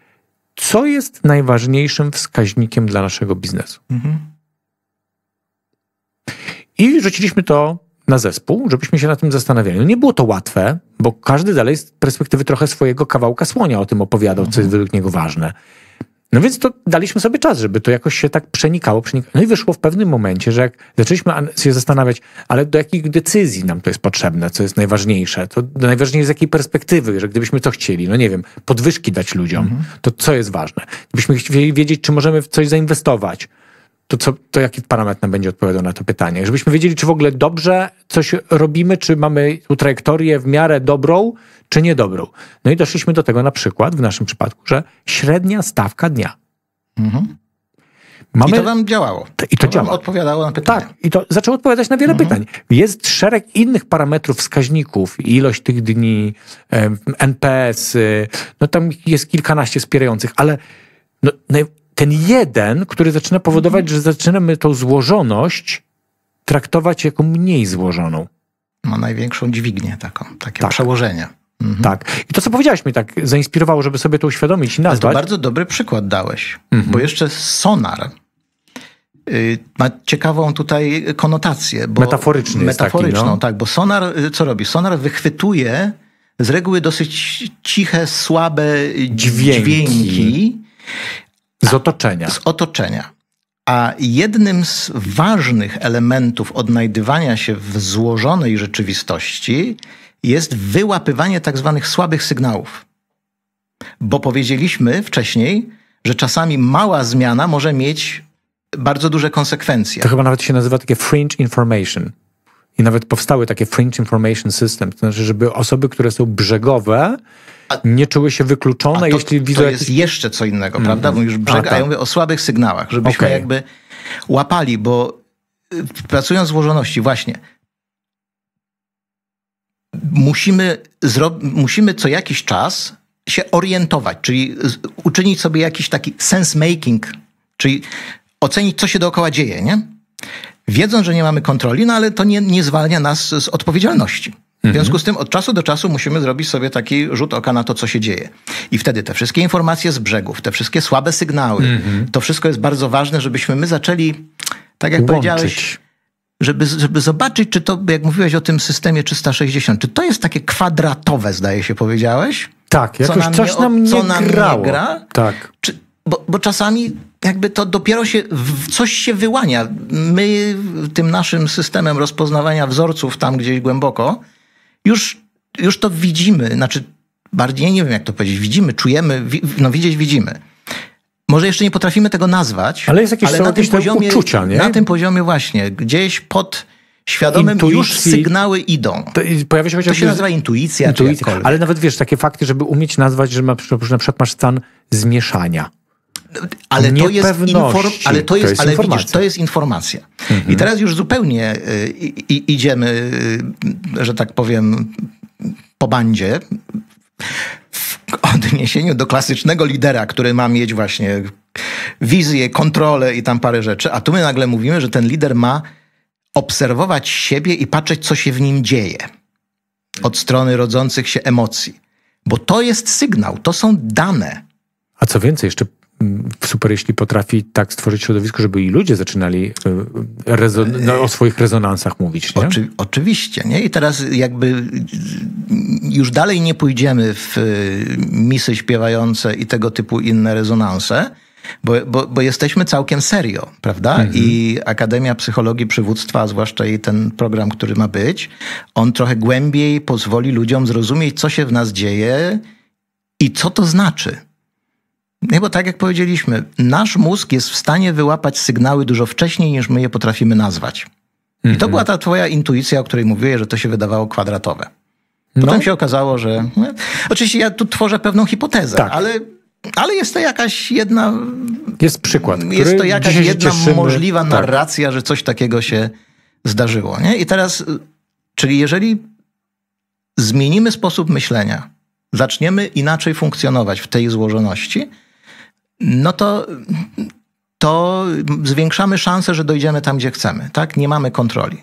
co jest najważniejszym wskaźnikiem dla naszego biznesu. Mhm. I rzuciliśmy to na zespół, żebyśmy się na tym zastanawiali. No nie było to łatwe, bo każdy dalej z perspektywy trochę swojego kawałka słonia o tym opowiadał, mhm. co jest mhm. według niego ważne. No więc to daliśmy sobie czas, żeby to jakoś się tak przenikało. przenikało. No i wyszło w pewnym momencie, że jak zaczęliśmy się zastanawiać, ale do jakich decyzji nam to jest potrzebne, co jest najważniejsze, to najważniejsze z jakiej perspektywy, że gdybyśmy to chcieli, no nie wiem, podwyżki dać ludziom, mhm. to co jest ważne? Gdybyśmy chcieli wiedzieć, czy możemy w coś zainwestować, to, co, to jaki parametr nam będzie odpowiadał na to pytanie? Żebyśmy wiedzieli, czy w ogóle dobrze coś robimy, czy mamy tu trajektorię w miarę dobrą, czy niedobrą. No i doszliśmy do tego na przykład w naszym przypadku, że średnia stawka dnia. Mhm. Mamy... I to nam działało. I to, to odpowiadało na pytania. Tak, i to zaczęło odpowiadać na wiele mhm. pytań. Jest szereg innych parametrów, wskaźników, ilość tych dni, NPS, -y, no tam jest kilkanaście wspierających, ale no, ten jeden, który zaczyna powodować, mhm. że zaczynamy tą złożoność traktować jako mniej złożoną. Ma największą dźwignię taką, takie tak. przełożenie. Mhm. Tak. I to, co powiedziałeś, mnie tak zainspirowało, żeby sobie to uświadomić i nazwać. Ale to bardzo dobry przykład dałeś, mhm. bo jeszcze sonar y, ma ciekawą tutaj konotację. Bo Metaforyczny metaforyczną. Taki, no. tak, bo sonar y, co robi? Sonar wychwytuje z reguły dosyć ciche, słabe dźwięki. dźwięki z tak. otoczenia. Z otoczenia. A jednym z ważnych elementów odnajdywania się w złożonej rzeczywistości jest wyłapywanie tak zwanych słabych sygnałów. Bo powiedzieliśmy wcześniej, że czasami mała zmiana może mieć bardzo duże konsekwencje. To chyba nawet się nazywa takie fringe information. I nawet powstały takie fringe information system, to znaczy, żeby osoby, które są brzegowe, a, nie czuły się wykluczone, to, jeśli widzą... To jest jeszcze co innego, mm. prawda? Mówisz mhm. brzeg, a, tak. ja mówię o słabych sygnałach, żebyśmy okay. jakby łapali, bo y, pracując złożoności właśnie, musimy, musimy co jakiś czas się orientować, czyli uczynić sobie jakiś taki sense making, czyli ocenić, co się dookoła dzieje, nie? wiedząc, że nie mamy kontroli, no ale to nie, nie zwalnia nas z odpowiedzialności. W mhm. związku z tym od czasu do czasu musimy zrobić sobie taki rzut oka na to, co się dzieje. I wtedy te wszystkie informacje z brzegów, te wszystkie słabe sygnały, mm-hmm. to wszystko jest bardzo ważne, żebyśmy my zaczęli, tak jak Łączyć. powiedziałeś, żeby, żeby zobaczyć, czy to, jak mówiłeś o tym systemie 360, czy to jest takie kwadratowe, zdaje się, powiedziałeś? Tak, jakoś co nam coś nie, nam nie, nam nie gra. Tak. Czy, bo, bo czasami jakby to dopiero się, coś się wyłania. My tym naszym systemem rozpoznawania wzorców tam gdzieś głęboko już, już to widzimy, znaczy bardziej nie wiem jak to powiedzieć, widzimy, czujemy, wi no widzieć widzimy. Może jeszcze nie potrafimy tego nazwać, ale, jest jakieś, ale na tym poziomie, uczucia, nie? na tym poziomie właśnie, gdzieś pod świadomym Intuicji, już sygnały idą. To, pojawia się, to się nazywa intuicja. intuicja. Ale nawet wiesz, takie fakty, żeby umieć nazwać, że na przykład masz stan zmieszania ale to jest, inform, ale to jest, to jest ale informacja. Widzisz, to jest informacja. Mhm. I teraz już zupełnie y, idziemy, y, że tak powiem, po bandzie w odniesieniu do klasycznego lidera, który ma mieć właśnie wizję, kontrolę i tam parę rzeczy, a tu my nagle mówimy, że ten lider ma obserwować siebie i patrzeć, co się w nim dzieje od strony rodzących się emocji. Bo to jest sygnał, to są dane. A co więcej, jeszcze super, jeśli potrafi tak stworzyć środowisko, żeby i ludzie zaczynali y, y, no, o swoich rezonansach mówić. Nie? Oczy, oczywiście. Nie? I teraz jakby już dalej nie pójdziemy w y, misy śpiewające i tego typu inne rezonanse. Bo, bo, bo jesteśmy całkiem serio, prawda? Mhm. I Akademia Psychologii Przywództwa, zwłaszcza i ten program, który ma być, on trochę głębiej pozwoli ludziom zrozumieć, co się w nas dzieje i co to znaczy. No bo tak jak powiedzieliśmy, nasz mózg jest w stanie wyłapać sygnały dużo wcześniej niż my je potrafimy nazwać. I to mhm. była ta twoja intuicja, o której mówiłeś, że to się wydawało kwadratowe. Potem no. się okazało, że... oczywiście ja tu tworzę pewną hipotezę, tak. ale, ale jest to jakaś jedna... Jest przykład. Jest to jakaś jedna możliwa tak. narracja, że coś takiego się zdarzyło. Nie? I teraz, czyli jeżeli zmienimy sposób myślenia, zaczniemy inaczej funkcjonować w tej złożoności, no to to zwiększamy szansę, że dojdziemy tam, gdzie chcemy. Tak? Nie mamy kontroli.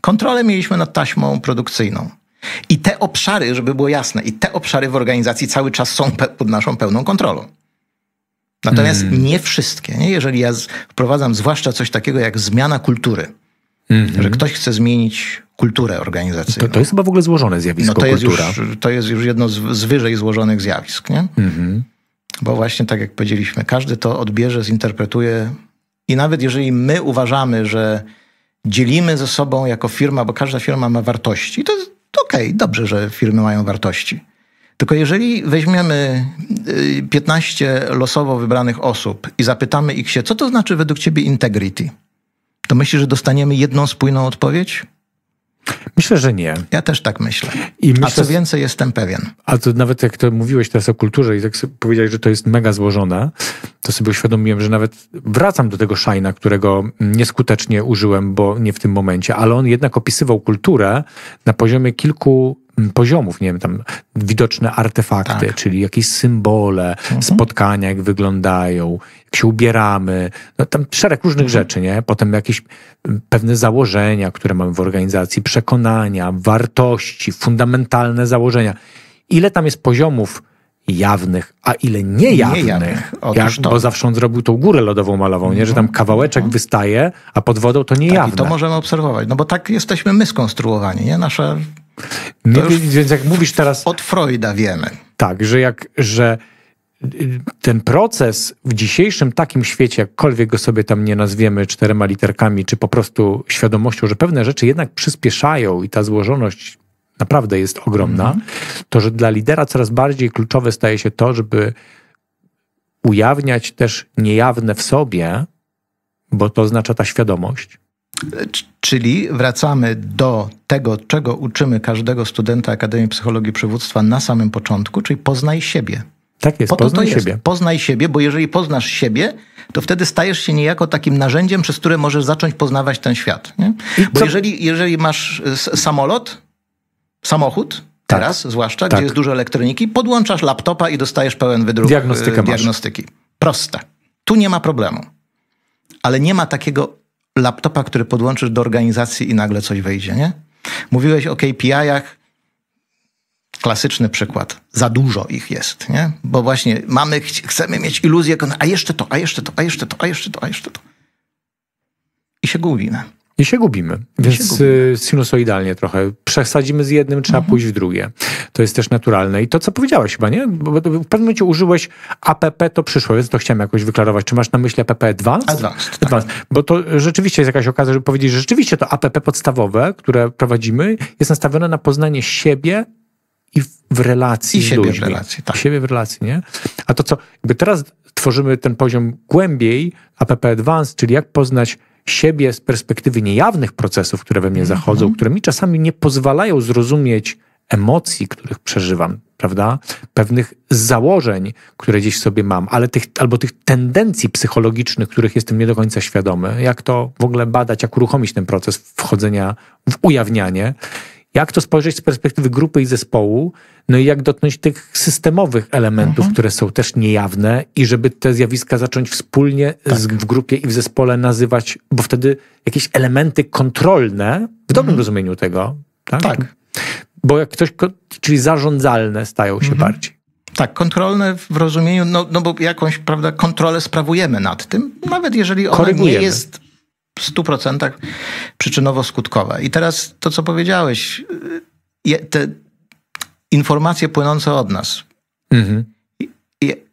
Kontrolę mieliśmy nad taśmą produkcyjną. I te obszary, żeby było jasne, i te obszary w organizacji cały czas są pod naszą pełną kontrolą. Natomiast mm. nie wszystkie. Nie? Jeżeli ja wprowadzam zwłaszcza coś takiego jak zmiana kultury, mm -hmm. że ktoś chce zmienić kulturę organizacyjną. To, to, jest chyba w ogóle złożone zjawisko no to jest kultura. Już, to jest już jedno z, z wyżej złożonych zjawisk. Nie? Mm -hmm. Bo właśnie tak jak powiedzieliśmy, każdy to odbierze, zinterpretuje i nawet jeżeli my uważamy, że dzielimy ze sobą jako firma, bo każda firma ma wartości, to jest okej, okay, dobrze, że firmy mają wartości. Tylko jeżeli weźmiemy 15 y, losowo wybranych osób i zapytamy ich się, co to znaczy według ciebie integrity, to myślisz, że dostaniemy jedną spójną odpowiedź? Myślę, że nie. Ja też tak myślę. I myślę, a co więcej, jestem pewien. A to nawet jak to mówiłeś teraz o kulturze i tak powiedziałeś, że to jest mega złożone, to sobie uświadomiłem, że nawet wracam do tego Szajna, którego nieskutecznie użyłem, bo nie w tym momencie, ale on jednak opisywał kulturę na poziomie kilku poziomów, nie wiem, tam widoczne artefakty, tak. czyli jakieś symbole, mhm. spotkania, jak wyglądają, jak się ubieramy, no, tam szereg różnych mhm. rzeczy, nie? Potem jakieś pewne założenia, które mamy w organizacji, przekonania, wartości, fundamentalne założenia. Ile tam jest poziomów jawnych, a ile niejawnych. niejawnych. Jak, bo zawsze on zrobił tą górę lodową malową, nie? że tam no. kawałeczek no. wystaje, a pod wodą to niejawne. Tak, i to możemy obserwować, no bo tak jesteśmy my skonstruowani. Nie? Nasze nie, więc jak mówisz teraz. Od Freuda wiemy. Tak, że jak, że y, ten proces w dzisiejszym takim świecie, jakkolwiek go sobie tam nie nazwiemy czterema literkami, czy po prostu świadomością, że pewne rzeczy jednak przyspieszają i ta złożoność naprawdę jest ogromna, mm -hmm. to że dla lidera coraz bardziej kluczowe staje się to, żeby ujawniać też niejawne w sobie, bo to oznacza ta świadomość, Czyli wracamy do tego, czego uczymy każdego studenta Akademii Psychologii Przywództwa na samym początku, czyli poznaj siebie. Tak jest, po poznaj siebie. Jest. Poznaj siebie, bo jeżeli poznasz siebie, to wtedy stajesz się niejako takim narzędziem, przez które możesz zacząć poznawać ten świat. Nie? Bo jeżeli, jeżeli masz e, samolot, samochód, tak. teraz zwłaszcza, tak. gdzie jest dużo elektroniki, podłączasz laptopa i dostajesz pełen wydruk Diagnostykę e, diagnostyki. Masz. Proste. Tu nie ma problemu. Ale nie ma takiego laptopa, który podłączysz do organizacji i nagle coś wejdzie, nie? Mówiłeś o KPI-ach. Klasyczny przykład. Za dużo ich jest, nie? Bo właśnie mamy, chcemy mieć iluzję, a jeszcze to, a jeszcze to, a jeszcze to, a jeszcze to, a jeszcze to. I się gubimy. I się gubimy. Więc się y, gubimy. sinusoidalnie trochę. Przesadzimy z jednym, trzeba mhm. pójść w drugie. To jest też naturalne. I to, co powiedziałeś chyba, nie? Bo w pewnym momencie użyłeś APP, to przyszło, więc to chciałem jakoś wyklarować. Czy masz na myśli APP Advanced? Advanced, Advanced. Tak. Bo to rzeczywiście jest jakaś okazja, żeby powiedzieć, że rzeczywiście to APP podstawowe, które prowadzimy, jest nastawione na poznanie siebie i w relacji I z siebie ludźmi. w relacji, tak. siebie w relacji, nie? A to co, jakby teraz tworzymy ten poziom głębiej, APP Advanced, czyli jak poznać siebie z perspektywy niejawnych procesów, które we mnie mhm. zachodzą, które mi czasami nie pozwalają zrozumieć emocji, których przeżywam, prawda? Pewnych założeń, które gdzieś sobie mam, ale tych, albo tych tendencji psychologicznych, których jestem nie do końca świadomy. Jak to w ogóle badać, jak uruchomić ten proces wchodzenia w ujawnianie jak to spojrzeć z perspektywy grupy i zespołu, no i jak dotknąć tych systemowych elementów, mhm. które są też niejawne i żeby te zjawiska zacząć wspólnie tak. z, w grupie i w zespole nazywać, bo wtedy jakieś elementy kontrolne, w dobrym mhm. rozumieniu tego, tak? tak? Bo jak ktoś, czyli zarządzalne stają się mhm. bardziej. Tak, kontrolne w rozumieniu, no, no bo jakąś, prawda, kontrolę sprawujemy nad tym, nawet jeżeli ona nie jest 100% przyczynowo-skutkowe. I teraz to, co powiedziałeś, y, te informacje płynące od nas. Mhm.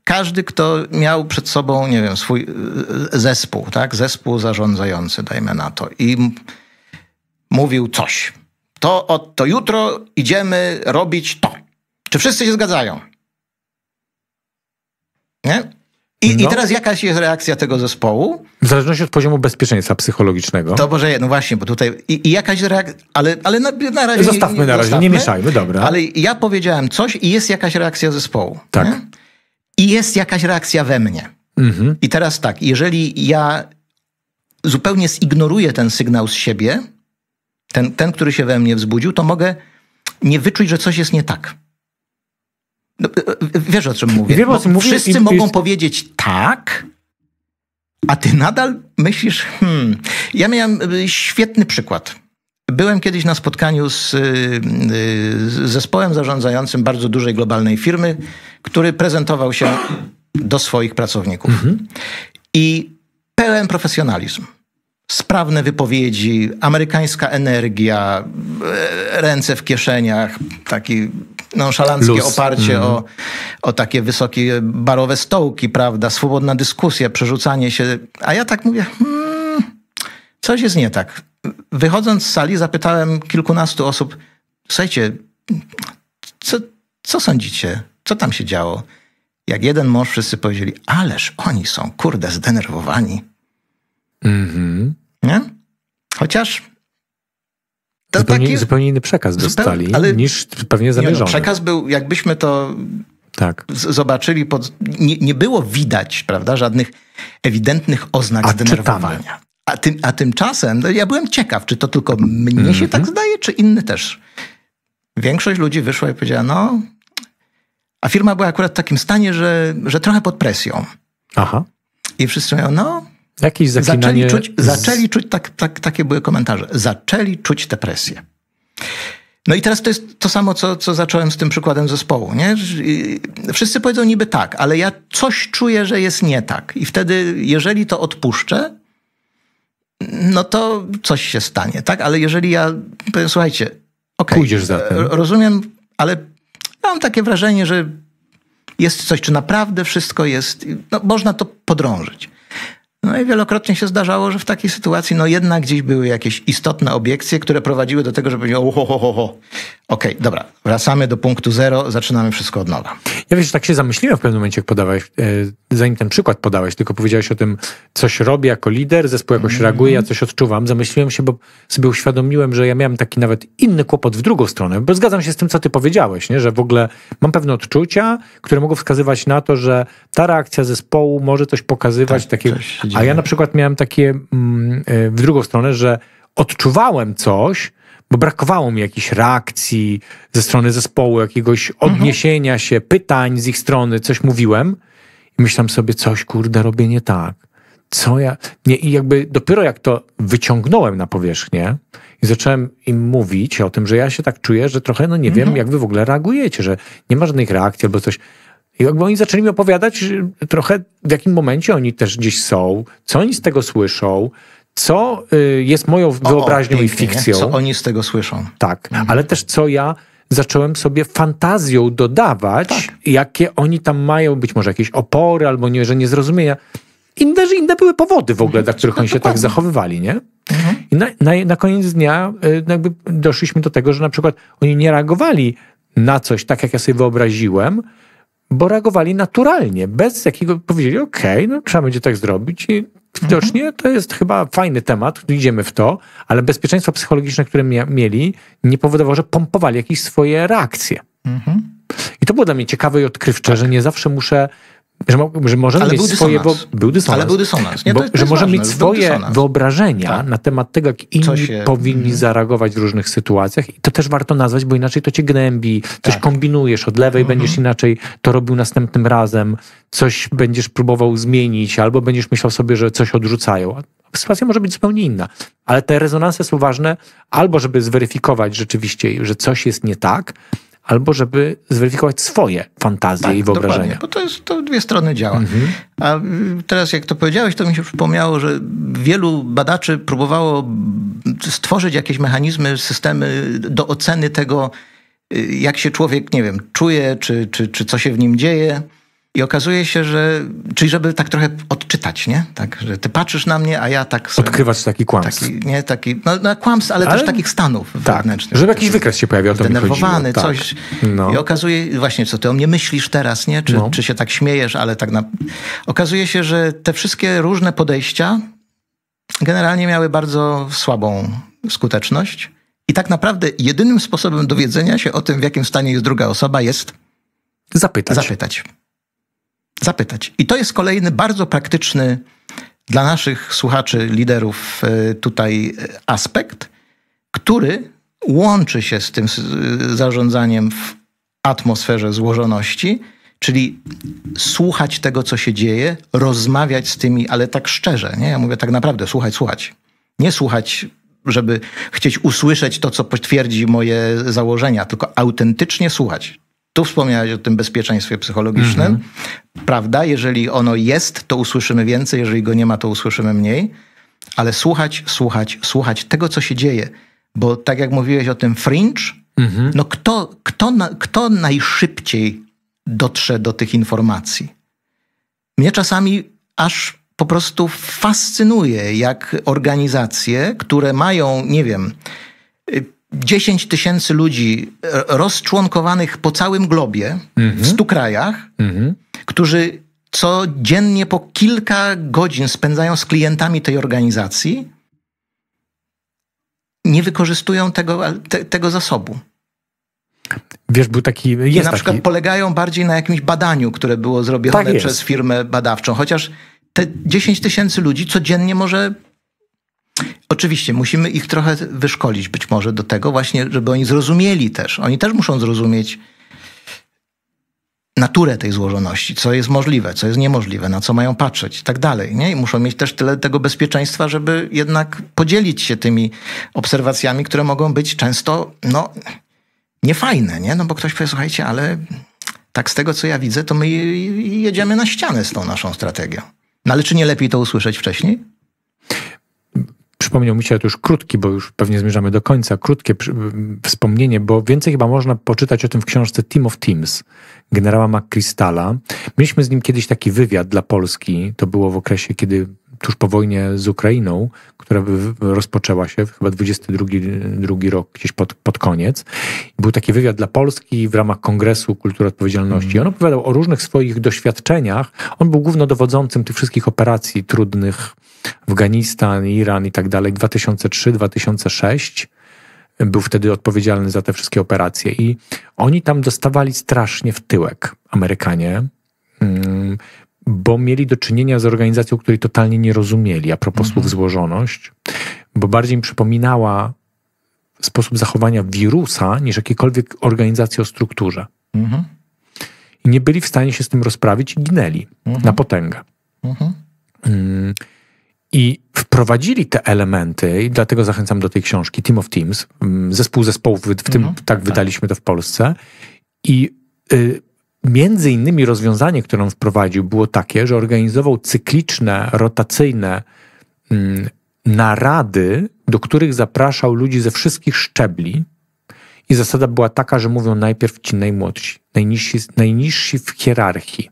Każdy, kto miał przed sobą, nie wiem, swój y, y, zespół, tak? Zespół zarządzający, dajmy na to, i mówił coś. To, od, to jutro idziemy robić to. Czy wszyscy się zgadzają? Nie? I, no. I, teraz jakaś jest reakcja tego zespołu? W zależności od poziomu bezpieczeństwa psychologicznego. To może, no właśnie, bo tutaj i, i jakaś reakcja, ale, ale na, na razie... Zostawmy na razie, zostawmy, nie mieszajmy, dobra. Ale ja powiedziałem coś i jest jakaś reakcja zespołu. Tak. Nie? I jest jakaś reakcja we mnie. Mhm. I teraz tak, jeżeli ja zupełnie zignoruję ten sygnał z siebie, ten, ten, który się we mnie wzbudził, to mogę nie wyczuć, że coś jest nie tak. No, e, e, wiesz o czym mówię. Wiem, o czym mówię wszyscy i, mogą i... powiedzieć tak, a ty nadal myślisz, hmm. Ja miałem e, świetny przykład. Byłem kiedyś na spotkaniu z, z zespołem zarządzającym bardzo dużej globalnej firmy, który prezentował się do swoich pracowników. Mhm. I pełen profesjonalizm. Sprawne wypowiedzi, amerykańska energia, ręce w kieszeniach, taki nonszalanckie Luz. oparcie mm. o, mhm. o takie wysokie barowe stołki, prawda? Swobodna dyskusja, przerzucanie się. A ja tak mówię, hmm, coś jest nie tak. Wychodząc z sali zapytałem kilkunastu osób, słuchajcie, co, co sądzicie? Co tam się działo? Jak jeden mąż wszyscy powiedzieli, ależ oni są, kurde, zdenerwowani. Mhm. nie? Chociaż to zupełnie, zupełnie inny przekaz dostali zupełnie, ale... niż pewnie no, zamierzony. No, przekaz był, jakbyśmy to tak. zobaczyli, pod... nie, nie, było widać prawda, żadnych ewidentnych oznak a zdenerwowania. A, tym, a tymczasem no, ja byłem ciekaw, czy to tylko mnie mm -hmm. się tak mhm. zdaje, czy inny też. Większość ludzi wyszła i powiedziała, no... A firma była akurat w takim stanie, że, że trochę pod presją. Aha. I wszyscy mówią, no Jakieś zaklinanie... Zaczęli czuć, zaczęli czuć tak, tak, takie były komentarze, zaczęli czuć tę presję. No i teraz to jest to samo, co, co zacząłem z tym przykładem zespołu. Nie? Wszyscy powiedzą niby tak, ale ja coś czuję, że jest nie tak. I wtedy, jeżeli to odpuszczę, no to coś się stanie, tak? Ale jeżeli ja powiem, słuchajcie, okay, Pójdziesz za tym. rozumiem, ale mam takie wrażenie, że jest coś, czy naprawdę wszystko jest, no, można to podrążyć. No i wielokrotnie się zdarzało, że w takiej sytuacji no jednak gdzieś były jakieś istotne obiekcje, które prowadziły do tego, że powiedział ho, ho, ho, ho, Okej, okay, dobra. Wracamy do punktu zero, zaczynamy wszystko od nowa. Ja wiesz, tak się zamyśliłem w pewnym momencie, jak podawałeś, e, zanim ten przykład podałeś, tylko powiedziałeś o tym, coś robię jako lider, zespół jakoś mm. reaguje, ja coś odczuwam. Zamyśliłem się, bo sobie uświadomiłem, że ja miałem taki nawet inny kłopot w drugą stronę, bo zgadzam się z tym, co ty powiedziałeś, nie? że w ogóle mam pewne odczucia, które mogą wskazywać na to, że ta reakcja zespołu może coś pokazywać. Tak, takie... Coś a ja na przykład miałem takie mm, e, w drugą stronę, że odczuwałem coś, bo brakowało mi jakiejś reakcji ze strony zespołu, jakiegoś mhm. odniesienia się, pytań z ich strony, coś mówiłem i myślałem sobie, coś kurde robię nie tak. Co ja... Nie, I jakby dopiero jak to wyciągnąłem na powierzchnię i zacząłem im mówić o tym, że ja się tak czuję, że trochę, no nie wiem, mhm. jak wy w ogóle reagujecie, że nie ma żadnych reakcji albo coś... I jakby oni zaczęli mi opowiadać trochę, w jakim momencie oni też gdzieś są, co oni z tego słyszą, co y, jest moją wyobraźnią o, pięknie, i fikcją. Nie? Co oni z tego słyszą. Tak, mhm. ale też co ja zacząłem sobie fantazją dodawać, tak. jakie oni tam mają, być może jakieś opory albo nie, że niezrozumienia. Inne, że inne były powody w ogóle, dla mhm. których oni się no, tak zachowywali, nie? Mhm. I na, na, na, koniec dnia y, no jakby doszliśmy do tego, że na przykład oni nie reagowali na coś tak, jak ja sobie wyobraziłem, bo reagowali naturalnie, bez jakiego, powiedzieli, okej, okay, no trzeba będzie tak zrobić i Widocznie mhm. to jest chyba fajny temat, idziemy w to, ale bezpieczeństwo psychologiczne, które mieli, nie powodowało, że pompowali jakieś swoje reakcje. Mhm. I to było dla mnie ciekawe i odkrywcze, tak. że nie zawsze muszę że, mo że możemy mieć swoje. Był dysonans. Ale był dysonans. Nie, to, że możemy mieć swoje wyobrażenia tak. na temat tego, jak inni się... powinni mhm. zareagować w różnych sytuacjach. I to też warto nazwać, bo inaczej to cię gnębi. Coś tak. kombinujesz od lewej, mhm. będziesz inaczej to robił następnym razem. Coś będziesz próbował zmienić, albo będziesz myślał sobie, że coś odrzucają sytuacja może być zupełnie inna. Ale te rezonanse są ważne albo, żeby zweryfikować rzeczywiście, że coś jest nie tak, albo żeby zweryfikować swoje fantazje tak, i wyobrażenia. bo to, jest, to dwie strony działa. Mhm. A teraz jak to powiedziałeś, to mi się przypomniało, że wielu badaczy próbowało stworzyć jakieś mechanizmy, systemy do oceny tego, y, jak się człowiek, nie wiem, czuje, czy, czy, czy co się w nim dzieje. I okazuje się, że, czyli żeby tak trochę odczytać, nie? Tak, że ty patrzysz na mnie, a ja tak... Sobie, Odkrywać taki kłamstw. Taki, nie, taki, no, no kłamstw, ale, ale, też takich stanów tak, wewnętrznych. Żeby jakiś wykres się pojawił, o to Denerwowany, tak. coś. No. I okazuje, właśnie co, ty o mnie myślisz teraz, nie? Czy, no. czy się tak śmiejesz, ale tak na... Okazuje się, że te wszystkie różne podejścia generalnie miały bardzo słabą skuteczność. I tak naprawdę jedynym sposobem dowiedzenia się o tym, w jakim stanie jest druga osoba, jest zapytać. zapytać zapytać. I to jest kolejny bardzo praktyczny dla naszych słuchaczy, liderów e, tutaj e, aspekt, który łączy się z tym e, zarządzaniem w atmosferze złożoności, czyli słuchać tego, co się dzieje, rozmawiać z tymi, ale tak szczerze, nie? Ja mówię tak naprawdę, słuchać, słuchać. Nie słuchać, żeby chcieć usłyszeć to, co potwierdzi moje założenia, tylko autentycznie słuchać. Tu wspomniałeś o tym bezpieczeństwie psychologicznym. Mhm. Prawda, jeżeli ono jest, to usłyszymy więcej, jeżeli go nie ma, to usłyszymy mniej. Ale słuchać, słuchać, słuchać tego, co się dzieje. Bo tak jak mówiłeś o tym fringe, mhm. no kto, kto, na, kto najszybciej dotrze do tych informacji? Mnie czasami aż po prostu fascynuje, jak organizacje, które mają, nie wiem, y, 10 tysięcy ludzi e, rozczłonkowanych po całym globie, w 100 krajach, mm którzy codziennie po kilka godzin spędzają z klientami tej organizacji, nie wykorzystują tego, te, tego zasobu. Wiesz, był taki. Jest I na taki... przykład polegają bardziej na jakimś badaniu, które było zrobione tak przez firmę badawczą, chociaż te 10 tysięcy ludzi codziennie może Oczywiście, musimy ich trochę wyszkolić być może do tego właśnie, żeby oni zrozumieli też. Oni też muszą zrozumieć naturę tej złożoności, co jest możliwe, co jest niemożliwe, na co mają patrzeć i tak dalej. Nie? I muszą mieć też tyle tego bezpieczeństwa, żeby jednak podzielić się tymi obserwacjami, które mogą być często no, niefajne, nie? no bo ktoś powie, słuchajcie, ale tak z tego, co ja widzę, to my jedziemy na ścianę z tą naszą strategią. No ale czy nie lepiej to usłyszeć wcześniej? przypomniał mi się, ale to już krótki, bo już pewnie zmierzamy do końca, krótkie wspomnienie, bo więcej chyba można poczytać o tym w książce Team of Teams generała McChrystala. Mieliśmy z nim kiedyś taki wywiad dla Polski, to było w okresie, kiedy tuż po wojnie z Ukrainą, która rozpoczęła się chyba 22 drugi rok, gdzieś pod, pod koniec. Był taki wywiad dla Polski w ramach Kongresu Kultury Odpowiedzialności. Mhm. On opowiadał o różnych swoich doświadczeniach. On był głównodowodzącym tych wszystkich operacji trudnych Afganistan, Iran i tak dalej 2003-2006 był wtedy odpowiedzialny za te wszystkie operacje. I oni tam dostawali strasznie w tyłek, Amerykanie. Mm, bo mieli do czynienia z organizacją, której totalnie nie rozumieli, a propos mhm. słów złożoność, bo bardziej mi przypominała sposób zachowania wirusa niż jakiekolwiek organizację o strukturze. Mhm. I nie byli w stanie się z tym rozprawić i ginęli mhm. na potęgę. Mhm. Mm. I wprowadzili te elementy, i dlatego zachęcam do tej książki Team of Teams, mm, zespół zespołów, w tym mhm. tak, tak wydaliśmy to w Polsce. I y, Między innymi rozwiązanie, które on wprowadził, było takie, że organizował cykliczne, rotacyjne mm, narady, do których zapraszał ludzi ze wszystkich szczebli. I zasada była taka, że mówią najpierw ci najmłodsi, najniżsi, najniżsi w hierarchii.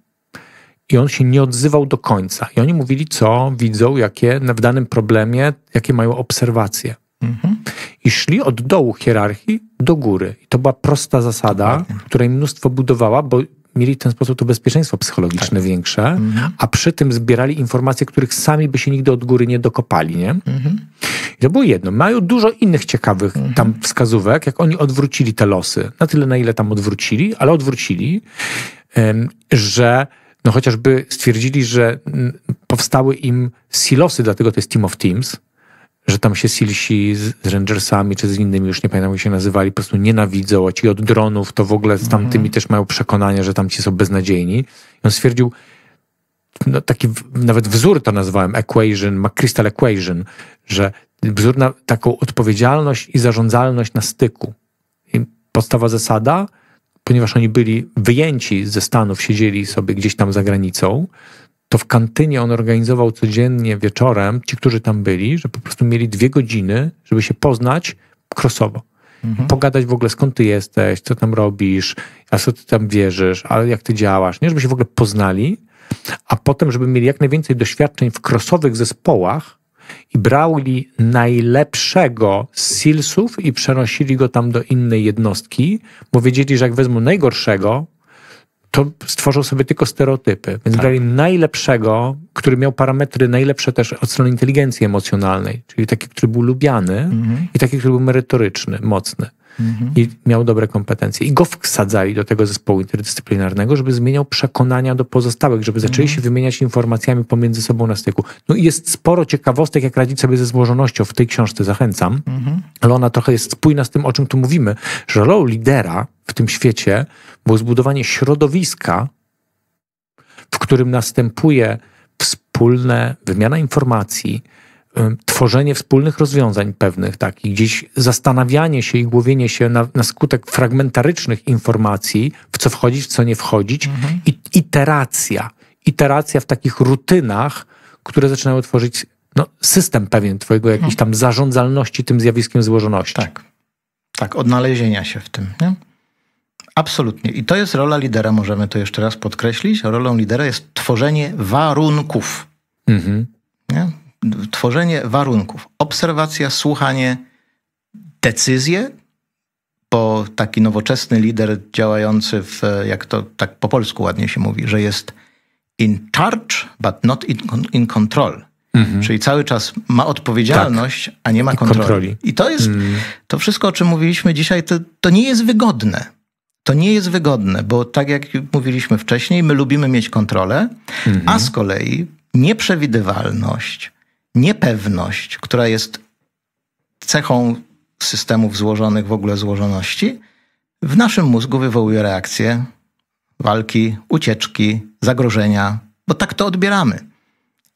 I on się nie odzywał do końca. I oni mówili, co widzą, jakie w danym problemie, jakie mają obserwacje. Mhm. I szli od dołu hierarchii do góry. I to była prosta zasada, której mnóstwo budowała, bo mieli w ten sposób to bezpieczeństwo psychologiczne tak. większe, mhm. a przy tym zbierali informacje, których sami by się nigdy od góry nie dokopali, nie? Mhm. I to było jedno. Mają dużo innych ciekawych mhm. tam wskazówek, jak oni odwrócili te losy. Na tyle, na ile tam odwrócili, ale odwrócili, że no chociażby stwierdzili, że mm, powstały im silosy, dlatego to jest Team of Teams, że tam się Silsi z, Rangersami czy z innymi, już nie pamiętam jak się nazywali, po prostu nienawidzą, a ci od dronów to w ogóle z tamtymi mhm. też mają przekonania, że tamci są beznadziejni. I on stwierdził, no taki nawet wzór to nazwałem, equation, crystal equation, że wzór na taką odpowiedzialność i zarządzalność na styku. I podstawa zasada, ponieważ oni byli wyjęci ze Stanów, siedzieli sobie gdzieś tam za granicą, to w kantynie on organizował codziennie wieczorem, ci, którzy tam byli, że po prostu mieli dwie godziny, żeby się poznać krosowo. Mhm. Pogadać w ogóle, skąd ty jesteś, co tam robisz, a co ty tam wierzysz, ale jak ty działasz, nie? Żeby się w ogóle poznali, a potem, żeby mieli jak najwięcej doświadczeń w krosowych zespołach, i brali najlepszego z Silsów i przenosili go tam do innej jednostki, bo wiedzieli, że jak wezmą najgorszego, to stworzą sobie tylko stereotypy. Więc tak. brali najlepszego, który miał parametry najlepsze też od strony inteligencji emocjonalnej, czyli taki, który był lubiany mhm. i taki, który był merytoryczny, mocny mhm. i miał dobre kompetencje. I go wsadzali do tego zespołu interdyscyplinarnego, żeby zmieniał przekonania do pozostałych, żeby zaczęli mhm. się wymieniać informacjami pomiędzy sobą na styku. No i jest sporo ciekawostek, jak radzić sobie ze złożonością. W tej książce zachęcam, mhm. ale ona trochę jest spójna z tym, o czym tu mówimy, że rolą lidera w tym świecie było zbudowanie środowiska, w którym następuje wspólna wymiana informacji, tworzenie wspólnych rozwiązań pewnych, tak, i gdzieś zastanawianie się i głowienie się na, na skutek fragmentarycznych informacji, w co wchodzić, w co nie wchodzić, mhm. i iteracja. Iteracja w takich rutynach, które zaczynały tworzyć no, system pewien twojego mhm. jakiejś tam zarządzalności tym zjawiskiem złożoności. Tak. Tak, odnalezienia się w tym, nie? Absolutnie. I to jest rola lidera, możemy to jeszcze raz podkreślić. Rolą lidera jest tworzenie warunków. Mhm. Nie? tworzenie warunków, obserwacja, słuchanie, decyzje, bo taki nowoczesny lider działający w, jak to tak po polsku ładnie się mówi, że jest in charge, but not in, in control. Mhm. Czyli cały czas ma odpowiedzialność, tak. a nie ma kontroli. I, kontroli. I to jest, mhm. to wszystko, o czym mówiliśmy dzisiaj, to, to nie jest wygodne. To nie jest wygodne, bo tak jak mówiliśmy wcześniej, my lubimy mieć kontrolę, mhm. a z kolei nieprzewidywalność, niepewność, która jest cechą systemów złożonych, w ogóle złożoności, w naszym mózgu wywołuje reakcje walki, ucieczki, zagrożenia, bo tak to odbieramy.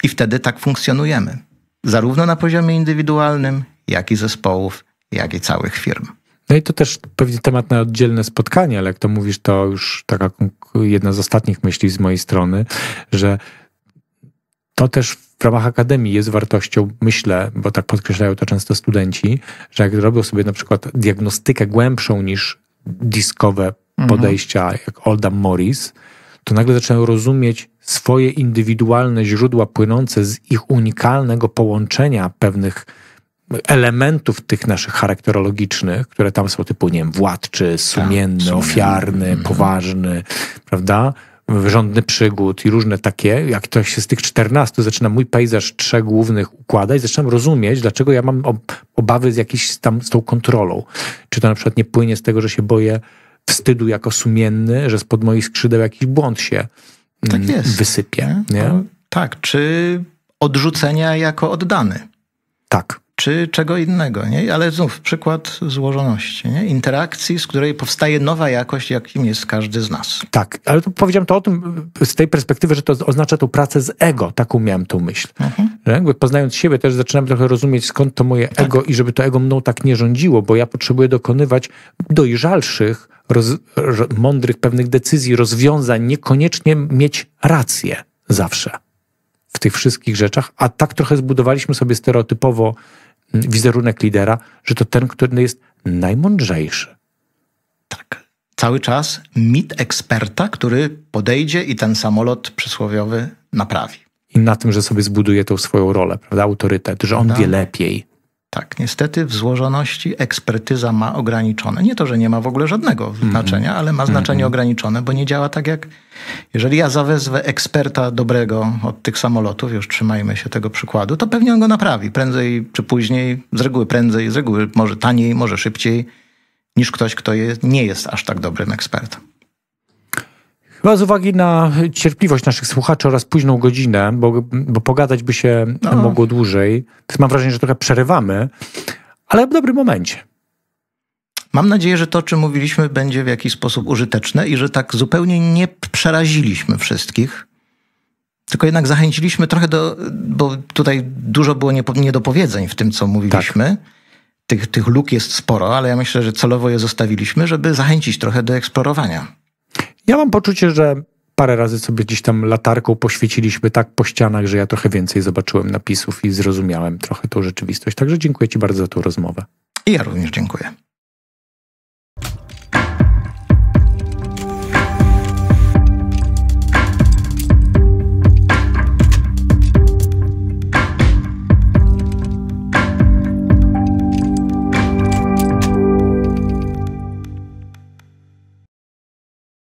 I wtedy tak funkcjonujemy. Zarówno na poziomie indywidualnym, jak i zespołów, jak i całych firm. No i to też pewnie temat na oddzielne spotkanie, ale jak to mówisz, to już taka jedna z ostatnich myśli z mojej strony, że to też w ramach akademii jest wartością, myślę, bo tak podkreślają to często studenci, że jak robią sobie na przykład diagnostykę głębszą niż diskowe mhm. podejścia, mhm. jak Olda Morris, to nagle zaczynają rozumieć swoje indywidualne źródła płynące z ich unikalnego połączenia pewnych elementów tych naszych charakterologicznych, które tam są typu, nie wiem, władczy, sumienny, tak, sumienny. ofiarny, mm. poważny, prawda? Rządny Przygód i różne takie, jak to się z tych 14 zaczyna mój pejzaż trzech głównych układać, zaczynam rozumieć, dlaczego ja mam obawy z jakiejś tam, z tą kontrolą. Czy to na przykład nie płynie z tego, że się boję wstydu jako sumienny, że spod moich skrzydeł jakiś błąd się mm, tak jest. wysypie. Nie? nie? tak, czy odrzucenia jako oddany. Tak czy czego innego, nie? Ale znów przykład złożoności, nie? Interakcji, z której powstaje nowa jakość, jakim jest każdy z nas. Tak, ale to powiedziałem to o tym z tej perspektywy, że to oznacza tą pracę z ego, taką miałem tą myśl. Mhm. Jakby poznając siebie też zaczynam trochę rozumieć, skąd to moje tak. ego i żeby to ego mną tak nie rządziło, bo ja potrzebuję dokonywać dojrzalszych, roz, mądrych pewnych decyzji, rozwiązań, niekoniecznie mieć rację zawsze w tych wszystkich rzeczach, a tak trochę zbudowaliśmy sobie stereotypowo wizerunek lidera, że to ten, który jest najmądrzejszy. Tak. Cały czas mit eksperta, który podejdzie i ten samolot przysłowiowy naprawi. I na tym, że sobie zbuduje tą swoją rolę, prawda? Autorytet, że on tak. wie lepiej. Tak, niestety w złożoności ekspertyza ma ograniczone. Nie to, że nie ma w ogóle żadnego mm -hmm. znaczenia, ale ma mhm. znaczenie mm -hmm. ograniczone, bo nie działa tak jak. Jeżeli ja zawezwę eksperta dobrego od tych samolotów, już trzymajmy się tego przykładu, to pewnie on go naprawi prędzej czy później, z reguły prędzej, z reguły może taniej, może szybciej, niż ktoś, kto nie jest aż tak dobrym ekspertem. Chyba z uwagi na cierpliwość naszych słuchaczy oraz późną godzinę, bo, bo pogadać by się no. mogło dłużej, więc mam wrażenie, że trochę przerywamy, ale w dobrym momencie. Mam nadzieję, że to, czym mówiliśmy, będzie w jakiś sposób użyteczne i że tak zupełnie nie przeraziliśmy wszystkich. Tylko jednak zachęciliśmy trochę do, bo tutaj dużo było niedopowiedzeń w tym, co mówiliśmy. Tak. Tych, tych luk jest sporo, ale ja myślę, że celowo je zostawiliśmy, żeby zachęcić trochę do eksplorowania. Ja mam poczucie, że parę razy sobie gdzieś tam latarką poświeciliśmy tak po ścianach, że ja trochę więcej zobaczyłem napisów i zrozumiałem trochę tą rzeczywistość. Także dziękuję Ci bardzo za tą rozmowę. I ja również dziękuję.